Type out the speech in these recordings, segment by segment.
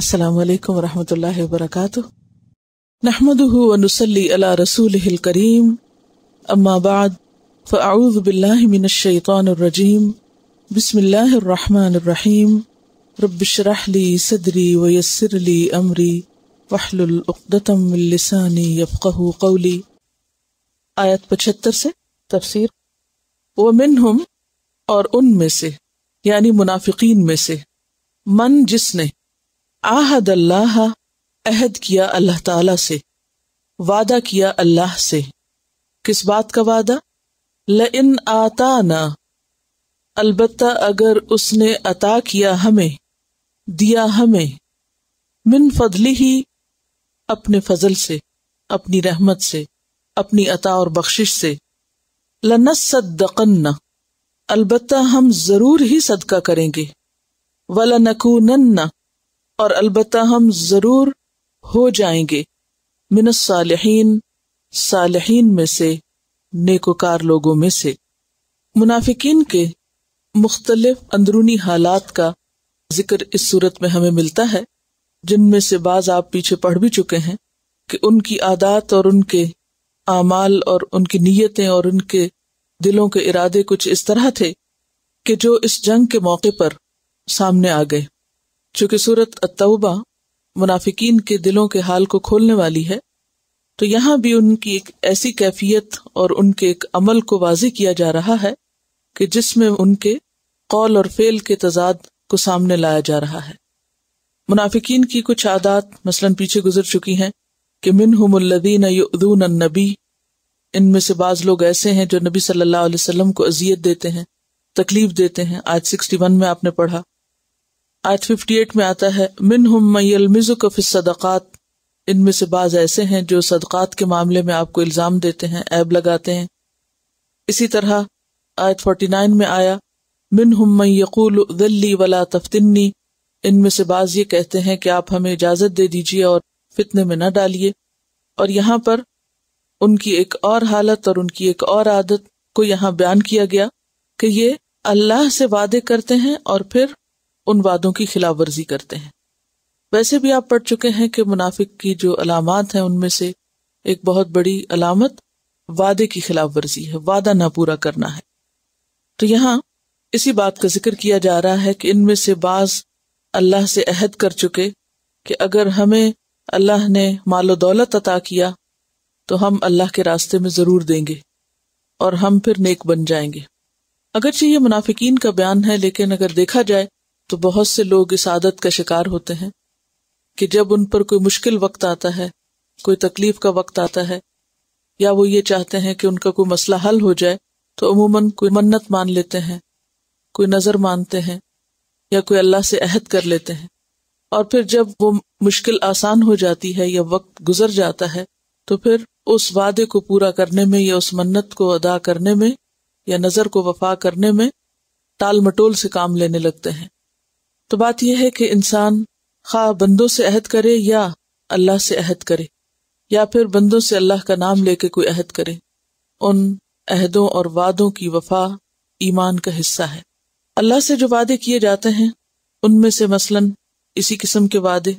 अस्सलाम वालेकुम रहमतुल्लाहि व बरकातुहू नहमदुहु व नुसल्ली अला रसूलिहिल करीम अम्मा बाद फअऊजु बिल्लाहि मिनश शैतानिर रजीम बिस्मिल्लाहिर रहमानिर रहीम रब्बि श्रह ली सदरी व यस्सिर ली अमरी वहलुल उक्दतम मिन लिसानी यफ्कहू कौली आयत 75 से तफसीर व मिनहुम और उनमें से यानी मुनाफिकीन में से मन जिसने आहद अल्लाह अहद किया अल्लाह ताला से वादा किया अल्लाह से किस बात का वादा ल इन आता न अलबत् अगर उसने अता किया हमें दिया हमें मिन फजली ही अपने फजल से अपनी रहमत से अपनी अता और बख्शिश से लनसदन्न अलबत् हम जरूर ही सदका करेंगे वला नन्ना और अलबत् हम जरूर हो जाएंगे सालहीन सालहीन में से नेकोकार लोगों में से मुनाफिकीन के मुख्तलिफ अंदरूनी हालात का जिक्र इस सूरत में हमें मिलता है जिनमें से बाज आप पीछे पढ़ भी चुके हैं कि उनकी आदात और उनके आमाल और उनकी नीयतें और उनके दिलों के इरादे कुछ इस तरह थे कि जो इस जंग के मौके पर सामने आ गए चूंकि सूरत अतबा मुनाफिकीन के दिलों के हाल को खोलने वाली है तो यहाँ भी उनकी एक ऐसी कैफियत और उनके एक अमल को वाजी किया जा रहा है कि जिसमें उनके कौल और फेल के तजाद को सामने लाया जा रहा है मुनाफिकीन की कुछ आदात मसलन पीछे गुजर चुकी हैं कि मिन हमदीन युदून नबी इनमें से बाज लोग ऐसे हैं जो नबी सल्लाम को अजियत देते हैं तकलीफ देते हैं आज सिक्सटी वन में आपने पढ़ा आयत 58 में आता है मिन हम सदक़ात इनमें से बाज ऐसे हैं जो सदक़ात के मामले में आपको इल्ज़ाम देते हैं ऐब लगाते हैं इसी तरह आयत 49 में आया मिन हम यकूल दिल्ली वला तफ्तनी इनमें से बाज ये कहते हैं कि आप हमें इजाज़त दे दीजिए और फितने में न डालिए और यहाँ पर उनकी एक और हालत और उनकी एक और आदत को यहाँ बयान किया गया कि ये अल्लाह से वादे करते हैं और फिर उन वादों की खिलाफ वर्जी करते हैं वैसे भी आप पढ़ चुके हैं कि मुनाफिक की जो अलामत हैं उनमें से एक बहुत बड़ी अलामत वादे की खिलाफ वर्जी है वादा ना पूरा करना है तो यहाँ इसी बात का जिक्र किया जा रहा है कि इनमें से बाज अल्लाह से अहद कर चुके कि अगर हमें अल्लाह ने मालो दौलत अता किया तो हम अल्लाह के रास्ते में जरूर देंगे और हम फिर नेक बन जाएंगे अगरचे ये मुनाफिकीन का बयान है लेकिन अगर देखा जाए तो बहुत से लोग इस आदत का शिकार होते हैं कि जब उन पर कोई मुश्किल वक्त आता है कोई तकलीफ का वक्त आता है या वो ये चाहते हैं कि उनका कोई मसला हल हो जाए तो अमूमन कोई मन्नत मान लेते हैं कोई नज़र मानते हैं या कोई अल्लाह से अहद कर लेते हैं और फिर जब वो मुश्किल आसान हो जाती है या वक्त गुजर जाता है तो फिर उस वादे को पूरा करने में या उस मन्नत को अदा करने में या नज़र को वफा करने में टाल मटोल से काम लेने लगते हैं तो बात यह है कि इंसान खा बंदों से अहद करे या अल्लाह से अहद करे या फिर बंदों से अल्लाह का नाम लेके कोई अहद करे उन अहदों और वादों की वफा ईमान का हिस्सा है अल्लाह से जो वादे किए जाते हैं उनमें से मसलन इसी किस्म के वादे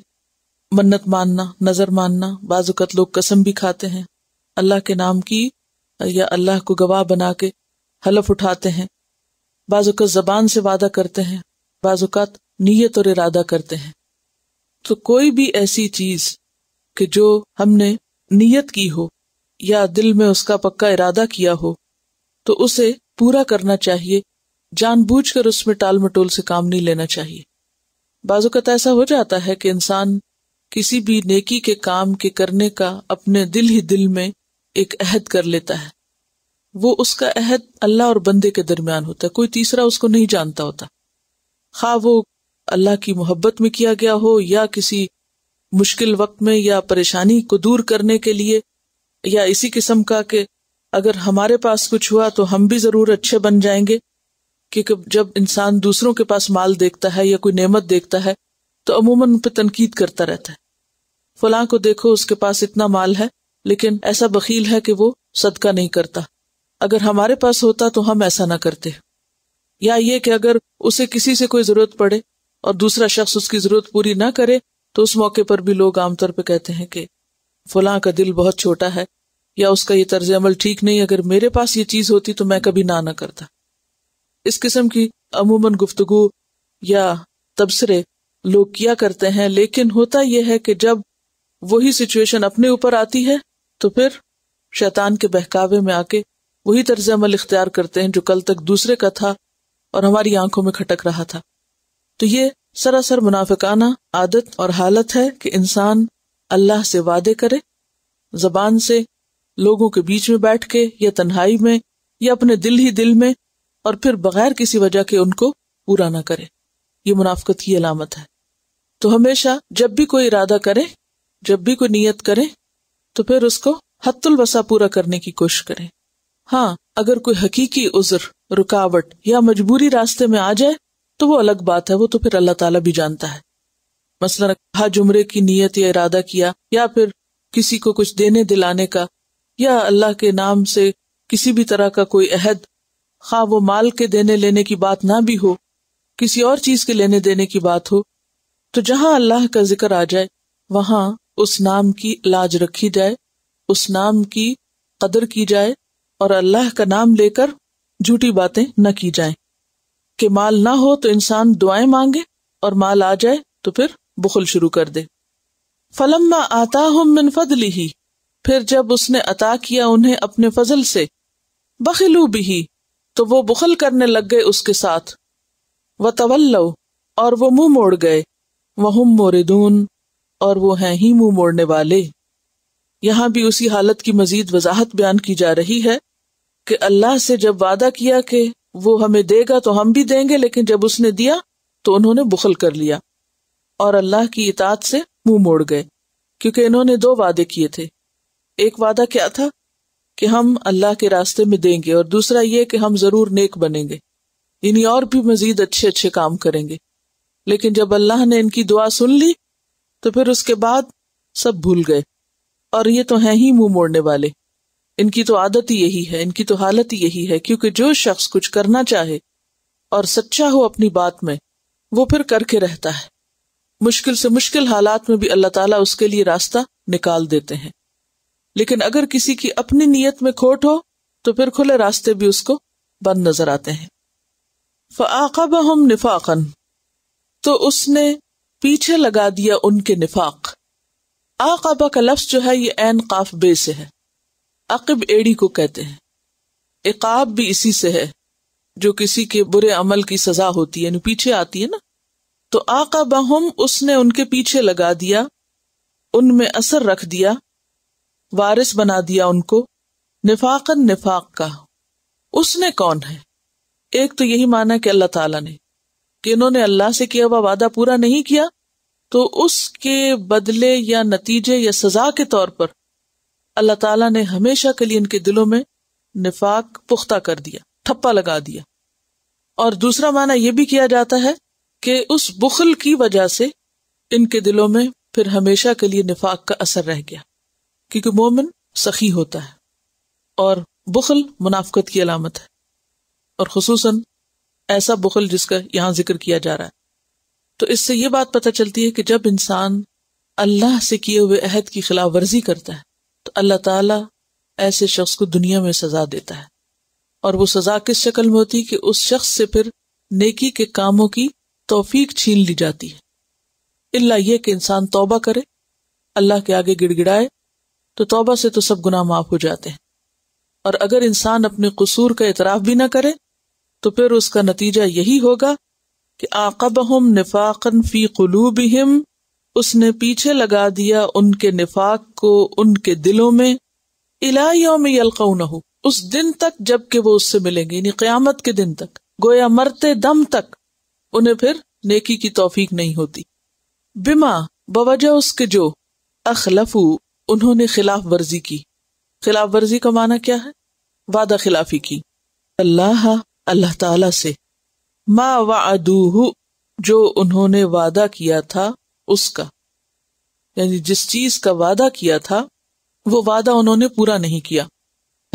मन्नत मानना नजर मानना बाजुकत लोग कसम भी खाते हैं अल्लाह के नाम की या अल्लाह को गवाह बना के हलफ उठाते हैं बाजुकत जबान से वादा करते हैं बाजुकत नीयत और इरादा करते हैं तो कोई भी ऐसी चीज कि जो हमने नीयत की हो या दिल में उसका पक्का इरादा किया हो तो उसे पूरा करना चाहिए जानबूझकर उसमें टाल मटोल से काम नहीं लेना चाहिए बाजुकत ऐसा हो जाता है कि इंसान किसी भी नेकी के काम के करने का अपने दिल ही दिल में एक अहद कर लेता है वो उसका अहद अल्लाह और बंदे के दरमियान होता है कोई तीसरा उसको नहीं जानता होता खा वो अल्लाह की मोहब्बत में किया गया हो या किसी मुश्किल वक्त में या परेशानी को दूर करने के लिए या इसी किस्म का कि अगर हमारे पास कुछ हुआ तो हम भी जरूर अच्छे बन जाएंगे क्योंकि जब इंसान दूसरों के पास माल देखता है या कोई नेमत देखता है तो अमूमन उन पर तनकीद करता रहता है फलां को देखो उसके पास इतना माल है लेकिन ऐसा बकील है कि वो सदका नहीं करता अगर हमारे पास होता तो हम ऐसा ना करते या ये कि अगर उसे किसी से कोई जरूरत पड़े और दूसरा शख्स उसकी जरूरत पूरी ना करे तो उस मौके पर भी लोग आमतौर पर कहते हैं कि फलां का दिल बहुत छोटा है या उसका यह तर्ज अमल ठीक नहीं अगर मेरे पास ये चीज होती तो मैं कभी ना ना करता इस किस्म की अमूमन गुफ्तगु या तबसरे लोग किया करते हैं लेकिन होता यह है कि जब वही सिचुएशन अपने ऊपर आती है तो फिर शैतान के बहकावे में आके वही तर्ज अमल इख्तियार करते हैं जो कल तक दूसरे का था और हमारी आंखों में खटक रहा था तो ये सरासर मुनाफिकाना आदत और हालत है कि इंसान अल्लाह से वादे करे जबान से लोगों के बीच में बैठ के या तन्हाई में या अपने दिल ही दिल में और फिर बगैर किसी वजह के उनको पूरा ना करे ये मुनाफ्त की अलामत है तो हमेशा जब भी कोई इरादा करे जब भी कोई नीयत करे तो फिर उसको हतुलवसा वसा पूरा करने की कोशिश करें हाँ अगर कोई हकीकी उज्र रुकावट या मजबूरी रास्ते में आ जाए तो वो अलग बात है वो तो फिर अल्लाह ताला भी जानता है मसलन हज उम्र की नीयत या इरादा किया या फिर किसी को कुछ देने दिलाने का या अल्लाह के नाम से किसी भी तरह का कोई अहद खा हाँ, वो माल के देने लेने की बात ना भी हो किसी और चीज के लेने देने की बात हो तो जहां अल्लाह का जिक्र आ जाए वहां उस नाम की लाज रखी जाए उस नाम की कदर की जाए और अल्लाह का नाम लेकर झूठी बातें न की जाएं। कि माल ना हो तो इंसान दुआएं मांगे और माल आ जाए तो फिर बुखल शुरू कर दे फलम्मा आता हम मिन फदली ही फिर जब उसने अता किया उन्हें अपने फजल से बखिलू भी तो वो बुखल करने लग गए उसके साथ व तवल्लो और वो मुंह मोड़ गए वहम मोरिदून और वो हैं ही मुंह मोड़ने वाले यहां भी उसी हालत की मजीद वजाहत बयान की जा रही है कि अल्लाह से जब वादा किया कि वो हमें देगा तो हम भी देंगे लेकिन जब उसने दिया तो उन्होंने बुखल कर लिया और अल्लाह की इतात से मुंह मोड़ गए क्योंकि इन्होंने दो वादे किए थे एक वादा क्या था कि हम अल्लाह के रास्ते में देंगे और दूसरा ये कि हम जरूर नेक बनेंगे इन्हीं और भी मजीद अच्छे अच्छे काम करेंगे लेकिन जब अल्लाह ने इनकी दुआ सुन ली तो फिर उसके बाद सब भूल गए और ये तो हैं ही मुंह मोड़ने वाले इनकी तो आदत ही यही है इनकी तो हालत ही यही है क्योंकि जो शख्स कुछ करना चाहे और सच्चा हो अपनी बात में वो फिर करके रहता है मुश्किल से मुश्किल हालात में भी अल्लाह ताला उसके लिए रास्ता निकाल देते हैं लेकिन अगर किसी की अपनी नीयत में खोट हो तो फिर खुले रास्ते भी उसको बंद नजर आते हैं फ़ाकब हम निफाकन तो उसने पीछे लगा दिया उनके निफाक आकाबा का लफ्ज जो है ये एन काफ बे से है अकब एड़ी को कहते हैं इकाब भी इसी से है जो किसी के बुरे अमल की सजा होती है पीछे आती है ना तो बहुम उसने उनके पीछे लगा दिया उनमें असर रख दिया वारिस बना दिया उनको निफाकन निफाक का उसने कौन है एक तो यही माना कि अल्लाह ताला ने कि इन्होंने अल्लाह से किया हुआ वादा पूरा नहीं किया तो उसके बदले या नतीजे या सजा के तौर पर अल्लाह ताला ने हमेशा के लिए इनके दिलों में निफाक पुख्ता कर दिया ठप्पा लगा दिया और दूसरा माना यह भी किया जाता है कि उस बुखल की वजह से इनके दिलों में फिर हमेशा के लिए निफाक का असर रह गया क्योंकि मोमिन सखी होता है और बुखल मुनाफ्त की अलामत है और खसूस ऐसा बुखल जिसका यहाँ जिक्र किया जा रहा है तो इससे ये बात पता चलती है कि जब इंसान अल्लाह से किए हुए अहद की खिलाफ वर्जी करता है तो अल्लाह ताला ऐसे शख्स को दुनिया में सजा देता है और वो सजा किस शक्ल में होती है कि उस शख्स से फिर नेकी के कामों की तोफीक छीन ली जाती है इल्ला यह कि इंसान तौबा करे अल्लाह के आगे गिड़गिड़ाए तो तौबा से तो सब गुनाह माफ हो जाते हैं और अगर इंसान अपने कसूर का इतराफ भी ना करे तो फिर उसका नतीजा यही होगा कि आकबहम निफाकन फी कलूबहिम उसने पीछे लगा दिया उनके निफाक को उनके दिलों में इला योम हो उस दिन तक जबकि वो उससे मिलेंगे यानी क्यामत के दिन तक गोया मरते दम तक उन्हें फिर नेकी की तोफीक नहीं होती बिमा बवजह उसके जो अखलफू उन्होंने खिलाफ वर्जी की खिलाफ वर्जी का माना क्या है वादा खिलाफी की अल्लाह अल्लाह तला से माँ वादूह जो उन्होंने वादा किया था उसका यानी जिस चीज का वादा किया था वो वादा उन्होंने पूरा नहीं किया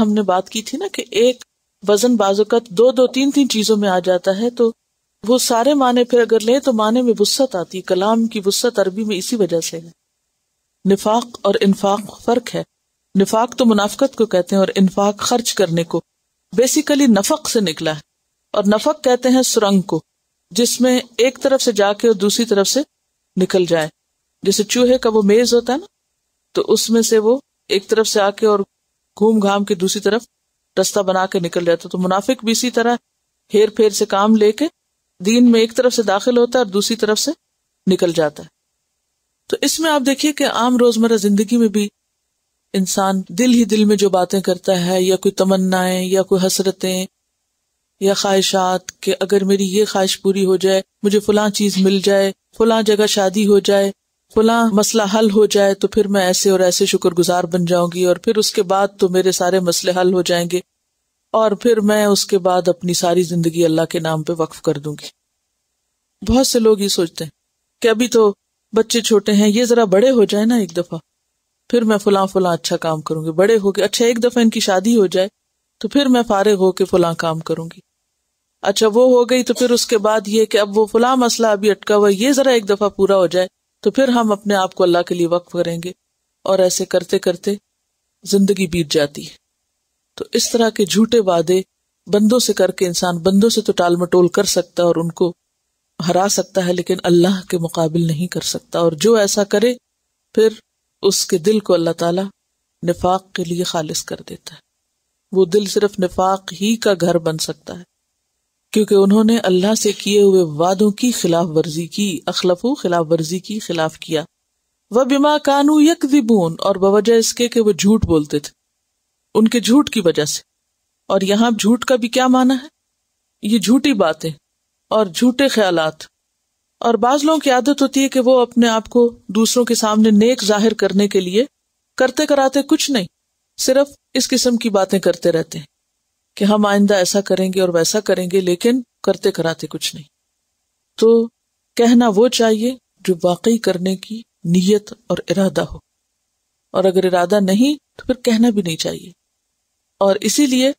हमने बात की थी ना कि एक वजन बाजुकत तो दो दो तीन तीन चीजों में आ जाता है तो वो सारे माने फिर अगर लें तो माने में वुस्सत आती कलाम की वुस्सत अरबी में इसी वजह से है निफाक और इन्फाक फर्क है निफाक तो मुनाफकत को कहते हैं और इन्फाक खर्च करने को बेसिकली नफक से निकला है और नफक कहते हैं सुरंग को जिसमें एक तरफ से जाके और दूसरी तरफ से निकल जाए जैसे चूहे का वो मेज होता है ना तो उसमें से वो एक तरफ से आके और घूम घाम के दूसरी तरफ रास्ता बना के निकल जाता तो मुनाफिक भी इसी तरह हेर फेर से काम लेके दीन में एक तरफ से दाखिल होता है और दूसरी तरफ से निकल जाता है तो इसमें आप देखिए कि आम रोजमर्रा जिंदगी में भी इंसान दिल ही दिल में जो बातें करता है या कोई तमन्नाएं या कोई हसरतें या ख्वाहिशात कि अगर मेरी ये ख्वाहिश पूरी हो जाए मुझे फलां चीज मिल जाए फलां जगह शादी हो जाए फलां मसला हल हो जाए तो फिर मैं ऐसे और ऐसे शुक्रगुजार बन जाऊंगी और फिर उसके बाद तो मेरे सारे मसले हल हो जाएंगे और फिर मैं उसके बाद अपनी सारी जिंदगी अल्लाह के नाम पे वक्फ कर दूंगी बहुत से लोग ये सोचते हैं कि अभी तो बच्चे छोटे हैं ये जरा बड़े हो जाए ना एक दफा फिर मैं फलां फलां अच्छा काम करूंगी बड़े हो गए अच्छा एक दफा इनकी शादी हो जाए तो फिर मैं फारे होके फलां काम करूंगी अच्छा वो हो गई तो फिर उसके बाद ये कि अब वो फुला मसला अभी अटका हुआ ये जरा एक दफा पूरा हो जाए तो फिर हम अपने आप को अल्लाह के लिए वक्फ करेंगे और ऐसे करते करते जिंदगी बीत जाती है तो इस तरह के झूठे वादे बंदों से करके इंसान बंदों से तो टाल मटोल कर सकता है और उनको हरा सकता है लेकिन अल्लाह के मुकाबिल नहीं कर सकता और जो ऐसा करे फिर उसके दिल को अल्लाह ताला निफाक के लिए खालिज कर देता है वो दिल सिर्फ निफाक ही का घर बन सकता है क्योंकि उन्होंने अल्लाह से किए हुए वादों की खिलाफ वर्जी की अखलफू खिलाफ वर्जी की खिलाफ किया वह बिमा कानू यक दिबून और बवजह इसके कि वो झूठ बोलते थे उनके झूठ की वजह से और यहां झूठ का भी क्या माना है ये झूठी बातें और झूठे ख्याल और बाज लोगों की आदत होती है कि वो अपने आप को दूसरों के सामने नेक जाहिर करने के लिए करते कराते कुछ नहीं सिर्फ इस किस्म की बातें करते रहते हैं कि हम आइंदा ऐसा करेंगे और वैसा करेंगे लेकिन करते कराते कुछ नहीं तो कहना वो चाहिए जो वाकई करने की नीयत और इरादा हो और अगर इरादा नहीं तो फिर कहना भी नहीं चाहिए और इसीलिए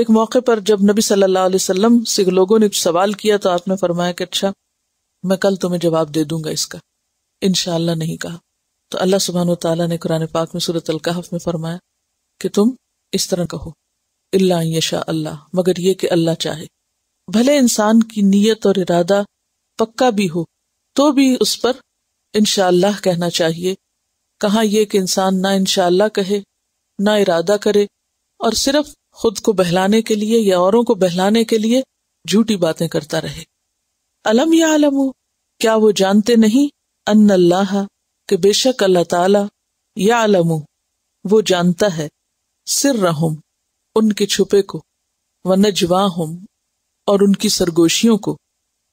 एक मौके पर जब नबी सल्लल्लाहु अलैहि वसल्लम से लोगों ने सवाल किया तो आपने फरमाया कि अच्छा मैं कल तुम्हें जवाब दे दूंगा इसका इनशाला नहीं कहा तो अल्लाह सुबहान तला ने कुरान पाक में सूरत अलकाहफ में फरमाया कि तुम इस तरह कहो इल्ला यशा अल्लाह मगर ये कि अल्लाह चाहे भले इंसान की नीयत और इरादा पक्का भी हो तो भी उस पर इनशाला कहना चाहिए कहा यह कि इंसान ना इनशाला कहे ना इरादा करे और सिर्फ खुद को बहलाने के लिए या औरों को बहलाने के लिए झूठी बातें करता रहे अलम या आलम हो क्या वो जानते नहीं अन अल्लाह के बेशक अल्लाह ताला या आलम वो जानता है सिर रहूम उनके छुपे को व नजवा और उनकी सरगोशियों को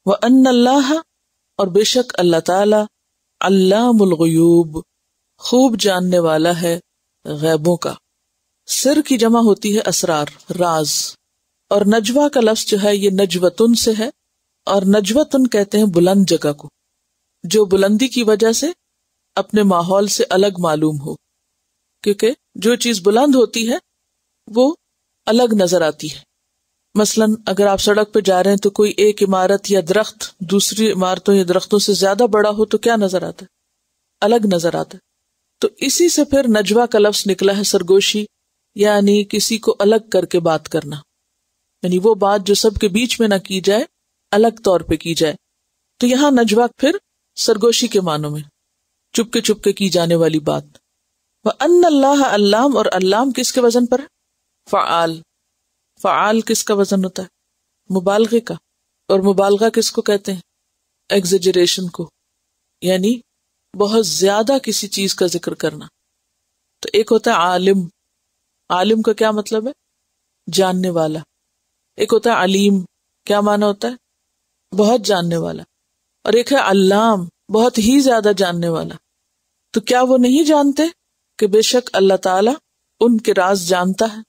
व अन अल्लाह और बेशक अल्लाह ताला अल्लाहब खूब जानने वाला है गैबों का सिर की जमा होती है असरार राज और नजवा का लफ्ज जो है ये नजवतुन से है और नजवतुन कहते हैं बुलंद जगह को जो बुलंदी की वजह से अपने माहौल से अलग मालूम हो क्योंकि जो चीज बुलंद होती है वो अलग नजर आती है मसलन अगर आप सड़क पर जा रहे हैं तो कोई एक इमारत या दरख्त दूसरी इमारतों या दरख्तों से ज्यादा बड़ा हो तो क्या नजर आता है अलग नजर आता है तो इसी से फिर नजवा का लफ्स निकला है सरगोशी यानी किसी को अलग करके बात करना यानी वो बात जो सबके बीच में ना की जाए अलग तौर पे की जाए तो यहां नजवा फिर सरगोशी के मानों में चुपके चुपके की जाने वाली बात वह अन अल्लाह अल्लाम और अल्लाम किसके वजन पर है फ़ाल फ़ाल किसका वजन होता है मुबालगे का और मुबालगा किसको कहते हैं एग्जेजरेशन को यानी बहुत ज्यादा किसी चीज का जिक्र करना तो एक होता है आलिम आलिम का क्या मतलब है जानने वाला एक होता है अलीम क्या माना होता है बहुत जानने वाला और एक है अल्लाम बहुत ही ज्यादा जानने वाला तो क्या वो नहीं जानते कि बेशक अल्लाह ताला उनके राज जानता है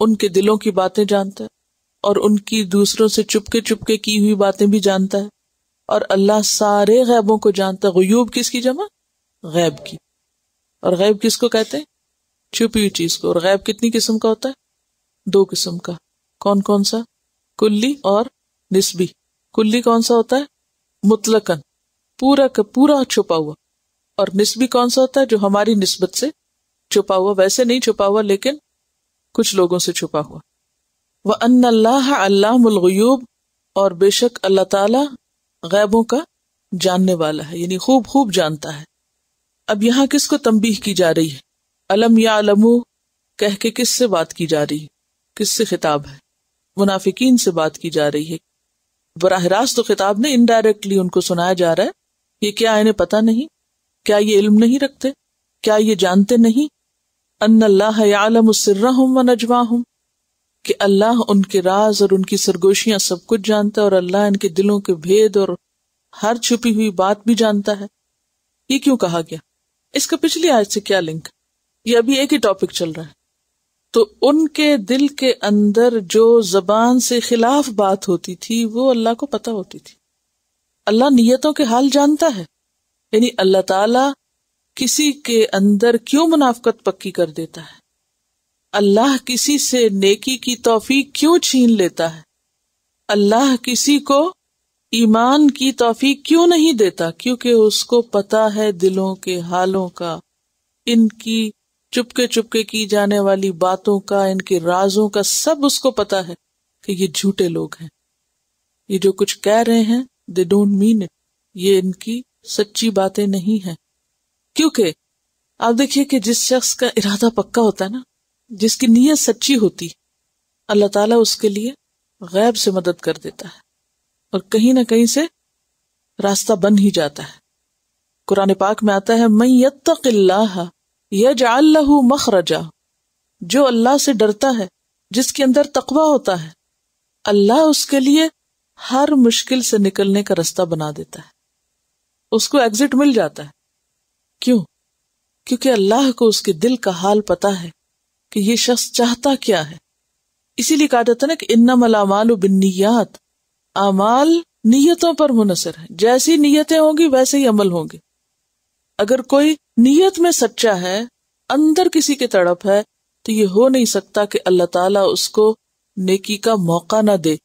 उनके दिलों की बातें जानता है और उनकी दूसरों से चुपके चुपके की हुई बातें भी जानता है और अल्लाह सारे गैबों को जानता है गयूब किसकी जमा गैब की और गैब किसको कहते हैं छुपी हुई चीज को और गैब कितनी किस्म का होता है दो किस्म का कौन कौन सा कुल्ली और निस्बी कुल्ली कौन सा होता है मुतलकन पूरा का पूरा छुपा हुआ और निस्बी कौन सा होता है जो हमारी निस्बत से छुपा हुआ वैसे नहीं छुपा हुआ लेकिन कुछ लोगों से छुपा हुआ वह अन अल्लाह अल्लाहयूब और बेशक अल्लाह ताला गैबों का जानने वाला है यानी खूब खूब जानता है अब यहाँ किसको तंबीह की जा रही है अलम या अलमू कह के किस से बात की जा रही है किससे खिताब है मुनाफिकीन से बात की जा रही है बराह रास्त तो खिताब ने इनडायरेक्टली उनको सुनाया जा रहा है ये क्या इन्हें पता नहीं क्या ये इल्म नहीं रखते क्या ये जानते नहीं અન્નલ્લાહ યાઅલમુ સિર્રહમ વનજવાહમ કે અલ્લાહ ઉનકે راز અર ઉનકી સરગોશિયા સબ કુજ જાનતા હૈ ઓર અલ્લાહ انકે દિલો કે ભેદ ઓર હર છુપી હુઈ બાત ભી જાનતા હૈ યે ક્યુ કહા ગયા ઇસકા પિછલે આય સે ક્યા લિંક યે અભી એક હી ટોપિક ચલ રહા હૈ તો ઉનકે દિલ કે અંદર જો Zબાન સે ખિલાફ બાત હોતી થી વો અલ્લાહ કો પતા હોતી થી અલ્લાહ નિયતઓ કે હલ જાનતા હૈ યેની અલ્લાહ તઆલા किसी के अंदर क्यों मुनाफ्त पक्की कर देता है अल्लाह किसी से नेकी की तोफीक क्यों छीन लेता है अल्लाह किसी को ईमान की तोफीक क्यों नहीं देता क्योंकि उसको पता है दिलों के हालों का इनकी चुपके चुपके की जाने वाली बातों का इनके राजों का सब उसको पता है कि ये झूठे लोग हैं ये जो कुछ कह रहे हैं दे डोंट मीन इट ये इनकी सच्ची बातें नहीं है क्योंकि आप देखिए कि जिस शख्स का इरादा पक्का होता है ना जिसकी नीयत सच्ची होती अल्लाह ताला उसके लिए गैब से मदद कर देता है और कहीं ना कहीं से रास्ता बन ही जाता है कुरान पाक में आता है मैं यत्तकिल्लाह यजाल्लहु मखरजा जो अल्लाह से डरता है जिसके अंदर तकवा होता है अल्लाह उसके लिए हर मुश्किल से निकलने का रास्ता बना देता है उसको एग्जिट मिल जाता है क्यों क्योंकि अल्लाह को उसके दिल का हाल पता है कि ये शख्स चाहता क्या है इसीलिए कहा जाता है ना कि इन्नमल अमाल बिन्नीयात अमाल नीयतों पर मुनसर है जैसी नीयतें होंगी वैसे ही अमल होंगे अगर कोई नीयत में सच्चा है अंदर किसी की तड़प है तो ये हो नहीं सकता कि अल्लाह ताला उसको नेकी का मौका ना दे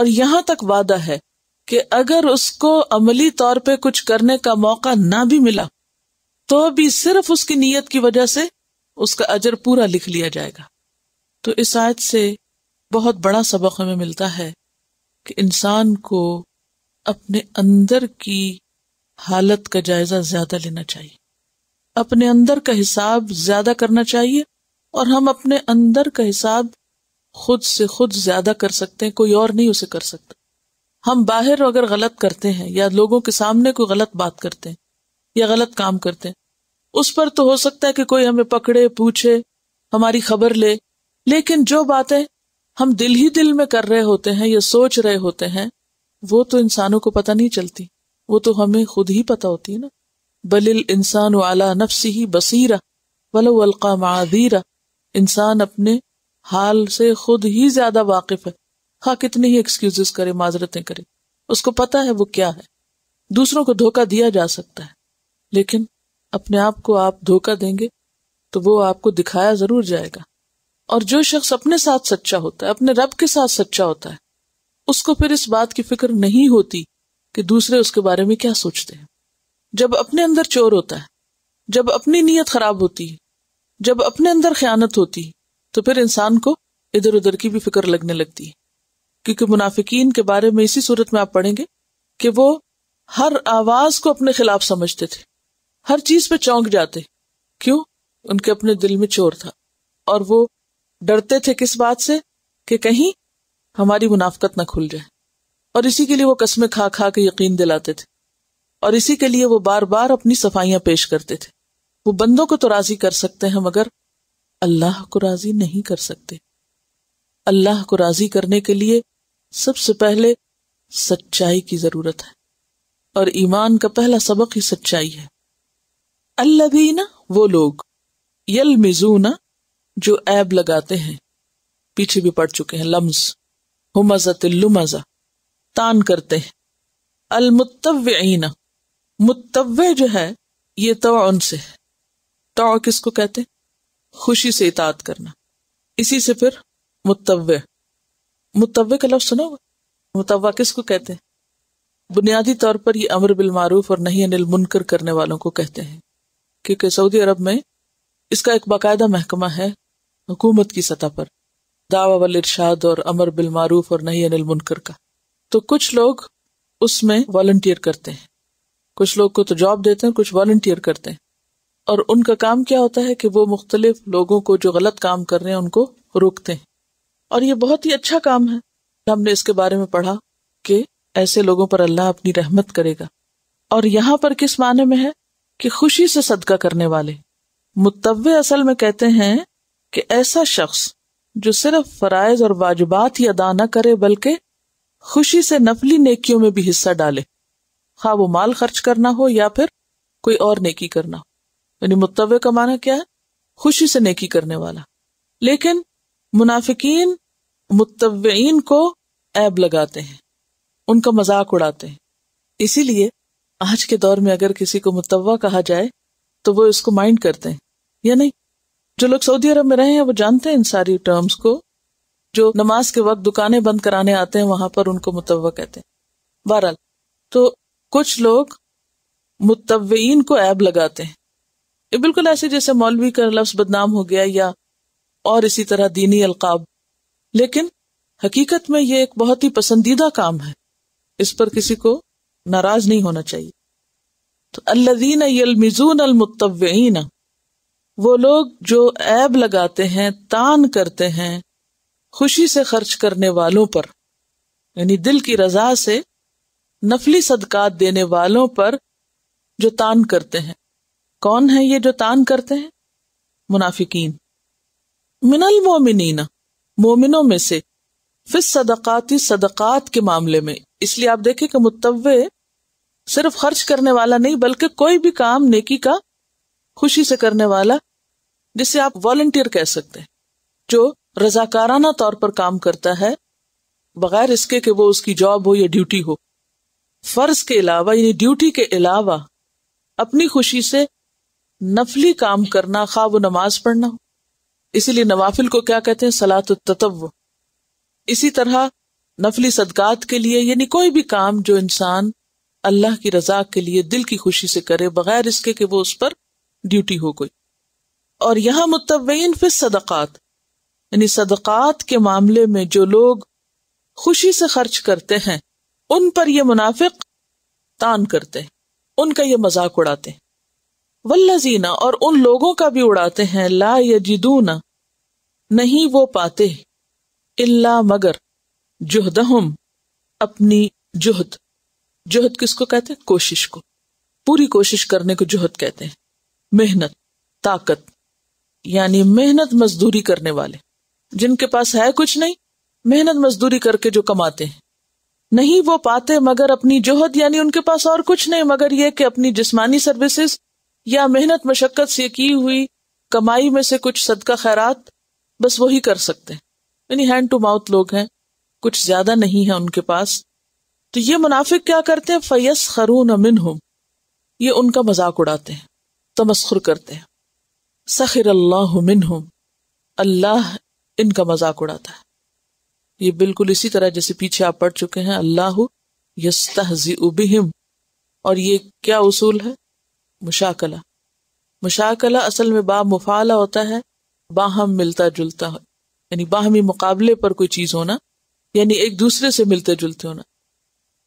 और यहां तक वादा है कि अगर उसको अमली तौर पे कुछ करने का मौका ना भी मिला तो भी सिर्फ उसकी नीयत की वजह से उसका अजर पूरा लिख लिया जाएगा तो इस आयत से बहुत बड़ा सबक हमें मिलता है कि इंसान को अपने अंदर की हालत का जायजा ज्यादा लेना चाहिए अपने अंदर का हिसाब ज्यादा करना चाहिए और हम अपने अंदर का हिसाब खुद से खुद ज्यादा कर सकते हैं कोई और नहीं उसे कर सकता हम बाहर अगर गलत करते हैं या लोगों के सामने कोई गलत बात करते हैं या गलत काम करते हैं उस पर तो हो सकता है कि कोई हमें पकड़े पूछे हमारी खबर ले लेकिन जो बातें हम दिल ही दिल में कर रहे होते हैं या सोच रहे होते हैं वो तो इंसानों को पता नहीं चलती वो तो हमें खुद ही पता होती है ना बलिल इंसान वाला नफसी ही बसीरा वलो अलका मादीरा इंसान अपने हाल से खुद ही ज्यादा वाकिफ है हाँ कितनी ही एक्सक्यूजेस करे माजरतें करे उसको पता है वो क्या है दूसरों को धोखा दिया जा सकता है लेकिन अपने आप को आप धोखा देंगे तो वो आपको दिखाया जरूर जाएगा और जो शख्स अपने साथ सच्चा होता है अपने रब के साथ सच्चा होता है उसको फिर इस बात की फिक्र नहीं होती कि दूसरे उसके बारे में क्या सोचते हैं जब अपने अंदर चोर होता है जब अपनी नीयत खराब होती है जब अपने अंदर ख्यानत होती है तो फिर इंसान को इधर उधर की भी फिक्र लगने लगती है क्योंकि मुनाफिकीन के बारे में इसी सूरत में आप पढ़ेंगे कि वो हर आवाज को अपने खिलाफ समझते थे हर चीज पे चौंक जाते क्यों उनके अपने दिल में चोर था और वो डरते थे किस बात से कि कहीं हमारी मुनाफ्त ना खुल जाए और इसी के लिए वो कस्में खा खा के यकीन दिलाते थे और इसी के लिए वो बार बार अपनी सफाइयां पेश करते थे वो बंदों को तो राजी कर सकते हैं मगर अल्लाह को राजी नहीं कर सकते अल्लाह को राजी करने के लिए सबसे पहले सच्चाई की जरूरत है और ईमान का पहला सबक ही सच्चाई है अल्लबीना वो लोग यल मिजूना जो ऐब लगाते हैं पीछे भी पड़ चुके हैं लम्स हुमजा तिल्लुमजा तान करते हैं अलमुतवना मुतव जो है ये तो उनसे है तो किसको कहते हैं खुशी से इतात करना इसी से फिर मुतव मुतव का लफ्ज सुना होगा मुतवा किसको कहते हैं बुनियादी तौर पर ये अमर बिल मारूफ और नहीं अनिल मुनकर करने वालों को कहते हैं क्योंकि सऊदी अरब में इसका एक बाकायदा महकमा है हुकूमत की सतह पर दावा वल इर्शाद और अमर बिल मारूफ और नहीं अनिल मुनकर का तो कुछ लोग उसमें वॉल्टियर करते हैं कुछ लोग को तो जॉब देते हैं कुछ वॉल्टियर करते हैं और उनका काम क्या होता है कि वो मुख्तलिफ लोगों को जो गलत काम कर रहे हैं उनको रोकते हैं और ये बहुत ही अच्छा काम है हमने इसके बारे में पढ़ा कि ऐसे लोगों पर अल्लाह अपनी रहमत करेगा और यहाँ पर किस माने में है कि खुशी से सदका करने वाले मुतव असल में कहते हैं कि ऐसा शख्स जो सिर्फ फराइज और वाजबात ही अदा न करे बल्कि खुशी से नफली नेकियों में भी हिस्सा डाले खा हाँ, वो माल खर्च करना हो या फिर कोई और नेकी करना हो यानी मुतव का माना क्या है खुशी से नेकी करने वाला लेकिन मुनाफिकीन मुतवीन को ऐब लगाते हैं उनका मजाक उड़ाते हैं इसीलिए आज के दौर में अगर किसी को मुतवा कहा जाए तो वो इसको माइंड करते हैं या नहीं जो लोग सऊदी अरब में रहे हैं वो जानते हैं इन सारी टर्म्स को जो नमाज के वक्त दुकानें बंद कराने आते हैं वहां पर उनको मुतवा कहते हैं बहरहाल तो कुछ लोग मुतवीन को ऐब लगाते हैं ये बिल्कुल ऐसे जैसे मौलवी का लफ्ज बदनाम हो गया या और इसी तरह दीनी अलकाब लेकिन हकीकत में ये एक बहुत ही पसंदीदा काम है इस पर किसी को नाराज नहीं होना चाहिए तो अल्लादीन यलमिजून अलमुतवीन वो लोग जो ऐब लगाते हैं तान करते हैं खुशी से खर्च करने वालों पर यानी दिल की रजा से नफली सदकात देने वालों पर जो तान करते हैं कौन है ये जो तान करते हैं मुनाफिकीन मिनल मोमिन मोमिनों में से फिस सदकाती सदकात के मामले में इसलिए आप देखें कि मुतवे सिर्फ खर्च करने वाला नहीं बल्कि कोई भी काम नेकी का खुशी से करने वाला जिसे आप वॉलंटियर कह सकते हैं जो रजाकाराना तौर पर काम करता है बगैर इसके कि वो उसकी जॉब हो या ड्यूटी हो फर्ज के अलावा यानी ड्यूटी के अलावा अपनी खुशी से नफली काम करना खा वो नमाज पढ़ना हो इसीलिए नवाफिल को क्या कहते हैं सलात तत्व इसी तरह नफली सदकात के लिए यानी कोई भी काम जो इंसान अल्लाह की रजा के लिए दिल की खुशी से करे बगैर इसके कि वो उस पर ड्यूटी हो गई और यहां मुतवीन फिर सदक़ात यानी सदक़ात के मामले में जो लोग खुशी से खर्च करते हैं उन पर ये मुनाफिक तान करते हैं उनका ये मजाक उड़ाते हैं वल्लजीना और उन लोगों का भी उड़ाते हैं ला यजिदूना नहीं वो पाते इल्ला मगर जुहदहम अपनी जुहद जोहद किसको कहते हैं कोशिश को पूरी कोशिश करने को जोहद कहते हैं मेहनत ताकत यानी मेहनत मजदूरी करने वाले जिनके पास है कुछ नहीं मेहनत मजदूरी करके जो कमाते हैं नहीं वो पाते मगर अपनी जोहद यानी उनके पास और कुछ नहीं मगर ये कि अपनी जिस्मानी सर्विसेज या मेहनत मशक्कत से की हुई कमाई में से कुछ सदका खैरात बस वही कर सकते हैं यानी हैंड टू माउथ लोग हैं कुछ ज्यादा नहीं है उनके पास तो ये मुनाफिक क्या करते हैं फैस खरून अमिन हम ये उनका मजाक उड़ाते हैं तमस्खुर करते हैं सखिर अल्लाह मिन हम अल्लाह इनका मजाक उड़ाता है ये बिल्कुल इसी तरह जैसे पीछे आप पढ़ चुके हैं अल्लाह यस्तहजी और ये क्या उसूल है मुशाकला मुशाकला असल में बा मुफाला होता है बाहम मिलता जुलता यानी बाहमी मुकाबले पर कोई चीज होना यानी एक दूसरे से मिलते जुलते होना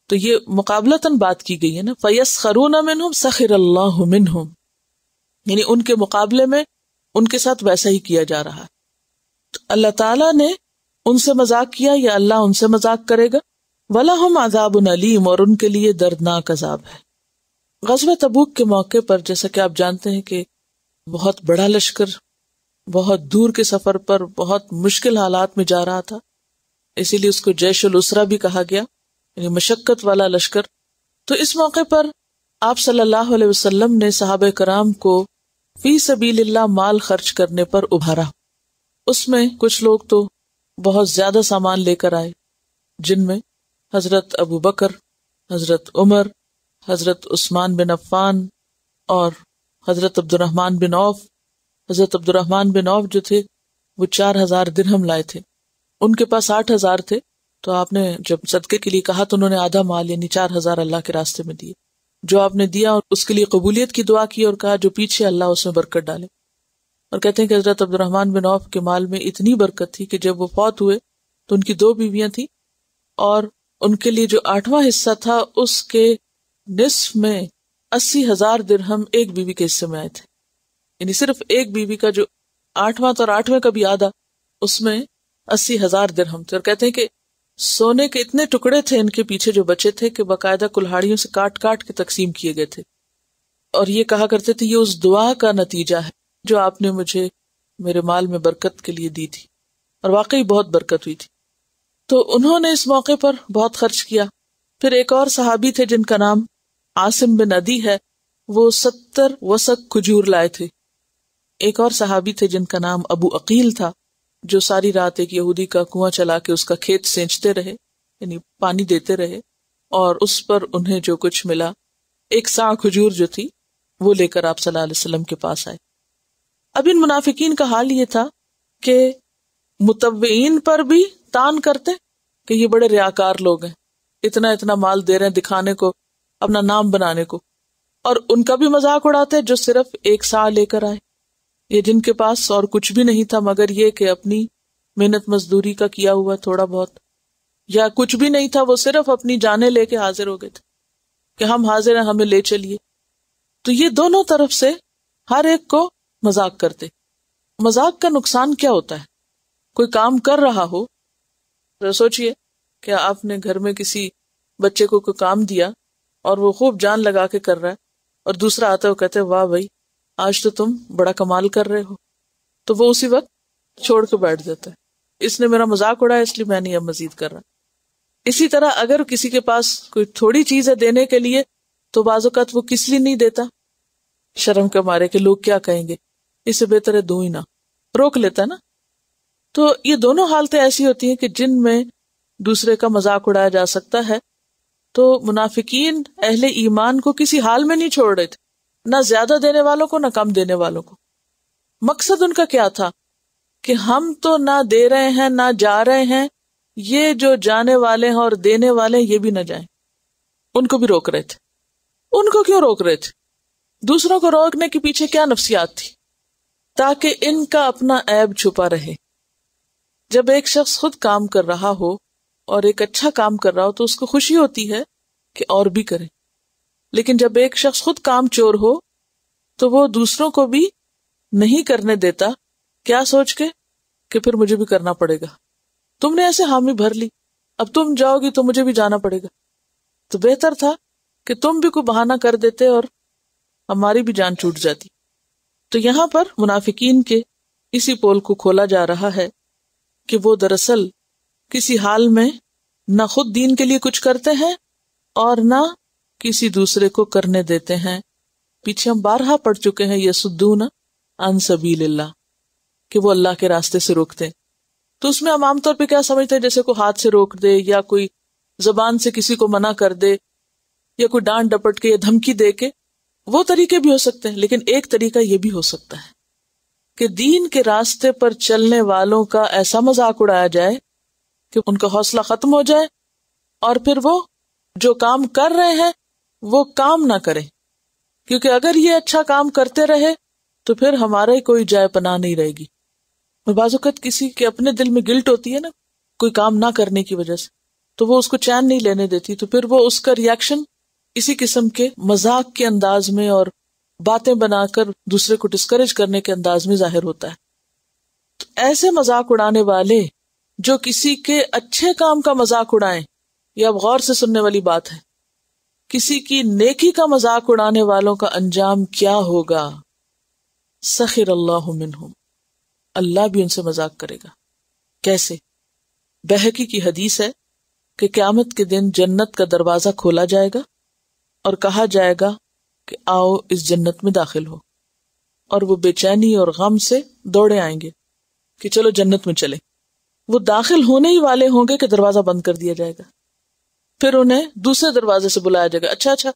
तो ये मुकाबलतन बात की गई है ना फैस खरून हम सखिर अल्लाह यानी उनके मुकाबले में उनके साथ वैसा ही किया जा रहा है तो अल्लाह ताला ने उनसे मजाक किया या अल्लाह उनसे मजाक करेगा वला हम आजाब अलीम और उनके लिए दर्दनाक अजाब है गजब तबूक के मौके पर जैसा कि आप जानते हैं कि बहुत बड़ा लश्कर बहुत दूर के सफर पर बहुत मुश्किल हालात में जा रहा था इसीलिए उसको जैश उल उसरा भी कहा गया यानी मशक्क़त वाला लश्कर तो इस मौके पर आप सल्लल्लाहु अलैहि वसल्लम ने साहब कराम को फी सबील्ला माल खर्च करने पर उभारा उसमें कुछ लोग तो बहुत ज्यादा सामान लेकर आए जिनमें हजरत अबू बकर हजरत उमर हजरत उस्मान बिन अफान और हजरत अब्दुलरहमान बिन औफ हजरत अब्दुलरहमान बिन औफ जो थे वो चार हजार दिरहम लाए थे उनके पास आठ हजार थे तो आपने जब सदके के लिए कहा तो उन्होंने आधा माल यानी चार हजार अल्लाह के रास्ते में दिए जो आपने दिया और उसके लिए कबूलियत की दुआ की और कहा जो पीछे अल्लाह उसमें बरकत डाले और कहते हैं कि हजरत अब्दुलरहमान बिन औफ के माल में इतनी बरकत थी कि जब वो फौत हुए तो उनकी दो बीवियां थी और उनके लिए जो आठवां हिस्सा था उसके निसफ में अस्सी हजार दिरहम एक बीवी के हिस्से में आए थे यानी सिर्फ एक बीवी का जो आठवां तो और आठवें का भी आधा उसमें अस्सी हजार दिरहम थे और कहते हैं कि सोने के इतने टुकड़े थे इनके पीछे जो बचे थे कि बाकायदा कुल्हाड़ियों से काट काट के तकसीम किए गए थे और ये कहा करते थे ये उस दुआ का नतीजा है जो आपने मुझे मेरे माल में बरकत के लिए दी थी और वाकई बहुत बरकत हुई थी तो उन्होंने इस मौके पर बहुत खर्च किया फिर एक और सहाबी थे जिनका नाम आसिम बिन अदी है वो सत्तर वसक खजूर लाए थे एक और सहाबी थे जिनका नाम अबू अकील था जो सारी रात एक यहूदी का कुआं चला के उसका खेत सींचते रहे यानी पानी देते रहे और उस पर उन्हें जो कुछ मिला एक सा खजूर जो थी वो लेकर आप सल्लल्लाहु अलैहि वसल्लम के पास आए अब इन मुनाफिकीन का हाल ये था कि मुतवीन पर भी तान करते कि ये बड़े रियाकार लोग हैं इतना इतना माल दे रहे हैं दिखाने को अपना नाम बनाने को और उनका भी मजाक उड़ाते जो सिर्फ एक सा लेकर आए ये जिनके पास और कुछ भी नहीं था मगर ये कि अपनी मेहनत मजदूरी का किया हुआ थोड़ा बहुत या कुछ भी नहीं था वो सिर्फ अपनी जाने लेके हाजिर हो गए थे कि हम हाजिर हैं हमें ले चलिए तो ये दोनों तरफ से हर एक को मजाक करते मजाक का नुकसान क्या होता है कोई काम कर रहा हो तो सोचिए कि आपने घर में किसी बच्चे को कोई काम दिया और वो खूब जान लगा के कर रहा है और दूसरा आता है वो कहते वाह भाई आज तो तुम बड़ा कमाल कर रहे हो तो वो उसी वक्त छोड़ के बैठ जाता है इसने मेरा मजाक उड़ाया इसलिए मैं नहीं अब मजीद कर रहा इसी तरह अगर किसी के पास कोई थोड़ी चीज है देने के लिए तो बाजुकात वो किस लिए नहीं देता शर्म के मारे के लोग क्या कहेंगे इसे बेहतर है दो ही ना रोक लेता ना तो ये दोनों हालतें ऐसी होती हैं कि जिनमें दूसरे का मजाक उड़ाया जा सकता है तो मुनाफिकीन अहले ईमान को किसी हाल में नहीं छोड़ रहे थे ना ज्यादा देने वालों को ना कम देने वालों को मकसद उनका क्या था कि हम तो ना दे रहे हैं ना जा रहे हैं ये जो जाने वाले हैं और देने वाले हैं ये भी ना जाए उनको भी रोक रहे थे उनको क्यों रोक रहे थे दूसरों को रोकने के पीछे क्या नफसियात थी ताकि इनका अपना ऐब छुपा रहे जब एक शख्स खुद काम कर रहा हो और एक अच्छा काम कर रहा हो तो उसको खुशी होती है कि और भी करें लेकिन जब एक शख्स खुद काम चोर हो तो वो दूसरों को भी नहीं करने देता क्या सोच के कि फिर मुझे भी करना पड़ेगा तुमने ऐसे हामी भर ली अब तुम जाओगी तो मुझे भी जाना पड़ेगा तो बेहतर था कि तुम भी कोई बहाना कर देते और हमारी भी जान छूट जाती तो यहां पर मुनाफिकीन के इसी पोल को खोला जा रहा है कि वो दरअसल किसी हाल में ना खुद दीन के लिए कुछ करते हैं और ना किसी दूसरे को करने देते हैं पीछे हम बारहा पढ़ चुके हैं यसुद्दून अन सबील्ला कि वो अल्लाह के रास्ते से रोकते हैं तो उसमें हम आमतौर पर क्या समझते हैं जैसे कोई हाथ से रोक दे या कोई जबान से किसी को मना कर दे या कोई डांट डपट के या धमकी दे के वो तरीके भी हो सकते हैं लेकिन एक तरीका ये भी हो सकता है कि दीन के रास्ते पर चलने वालों का ऐसा मजाक उड़ाया जाए कि उनका हौसला खत्म हो जाए और फिर वो जो काम कर रहे हैं वो काम ना करें क्योंकि अगर ये अच्छा काम करते रहे तो फिर हमारा ही कोई जाय पना नहीं रहेगी और बाजुकत किसी के अपने दिल में गिल्ट होती है ना कोई काम ना करने की वजह से तो वो उसको चैन नहीं लेने देती तो फिर वो उसका रिएक्शन इसी किस्म के मजाक के अंदाज में और बातें बनाकर दूसरे को डिस्करेज करने के अंदाज में जाहिर होता है तो ऐसे मजाक उड़ाने वाले जो किसी के अच्छे काम का मजाक उड़ाएं यह अब गौर से सुनने वाली बात है किसी की नेकी का मजाक उड़ाने वालों का अंजाम क्या होगा सखिर अल्लाह मिनहुम अल्लाह भी उनसे मजाक करेगा कैसे बहकी की हदीस है कि क्यामत के दिन जन्नत का दरवाजा खोला जाएगा और कहा जाएगा कि आओ इस जन्नत में दाखिल हो और वो बेचैनी और गम से दौड़े आएंगे कि चलो जन्नत में चले वो दाखिल होने ही वाले होंगे कि दरवाजा बंद कर दिया जाएगा फिर उन्हें दूसरे दरवाजे से बुलाया जाएगा अच्छा अच्छा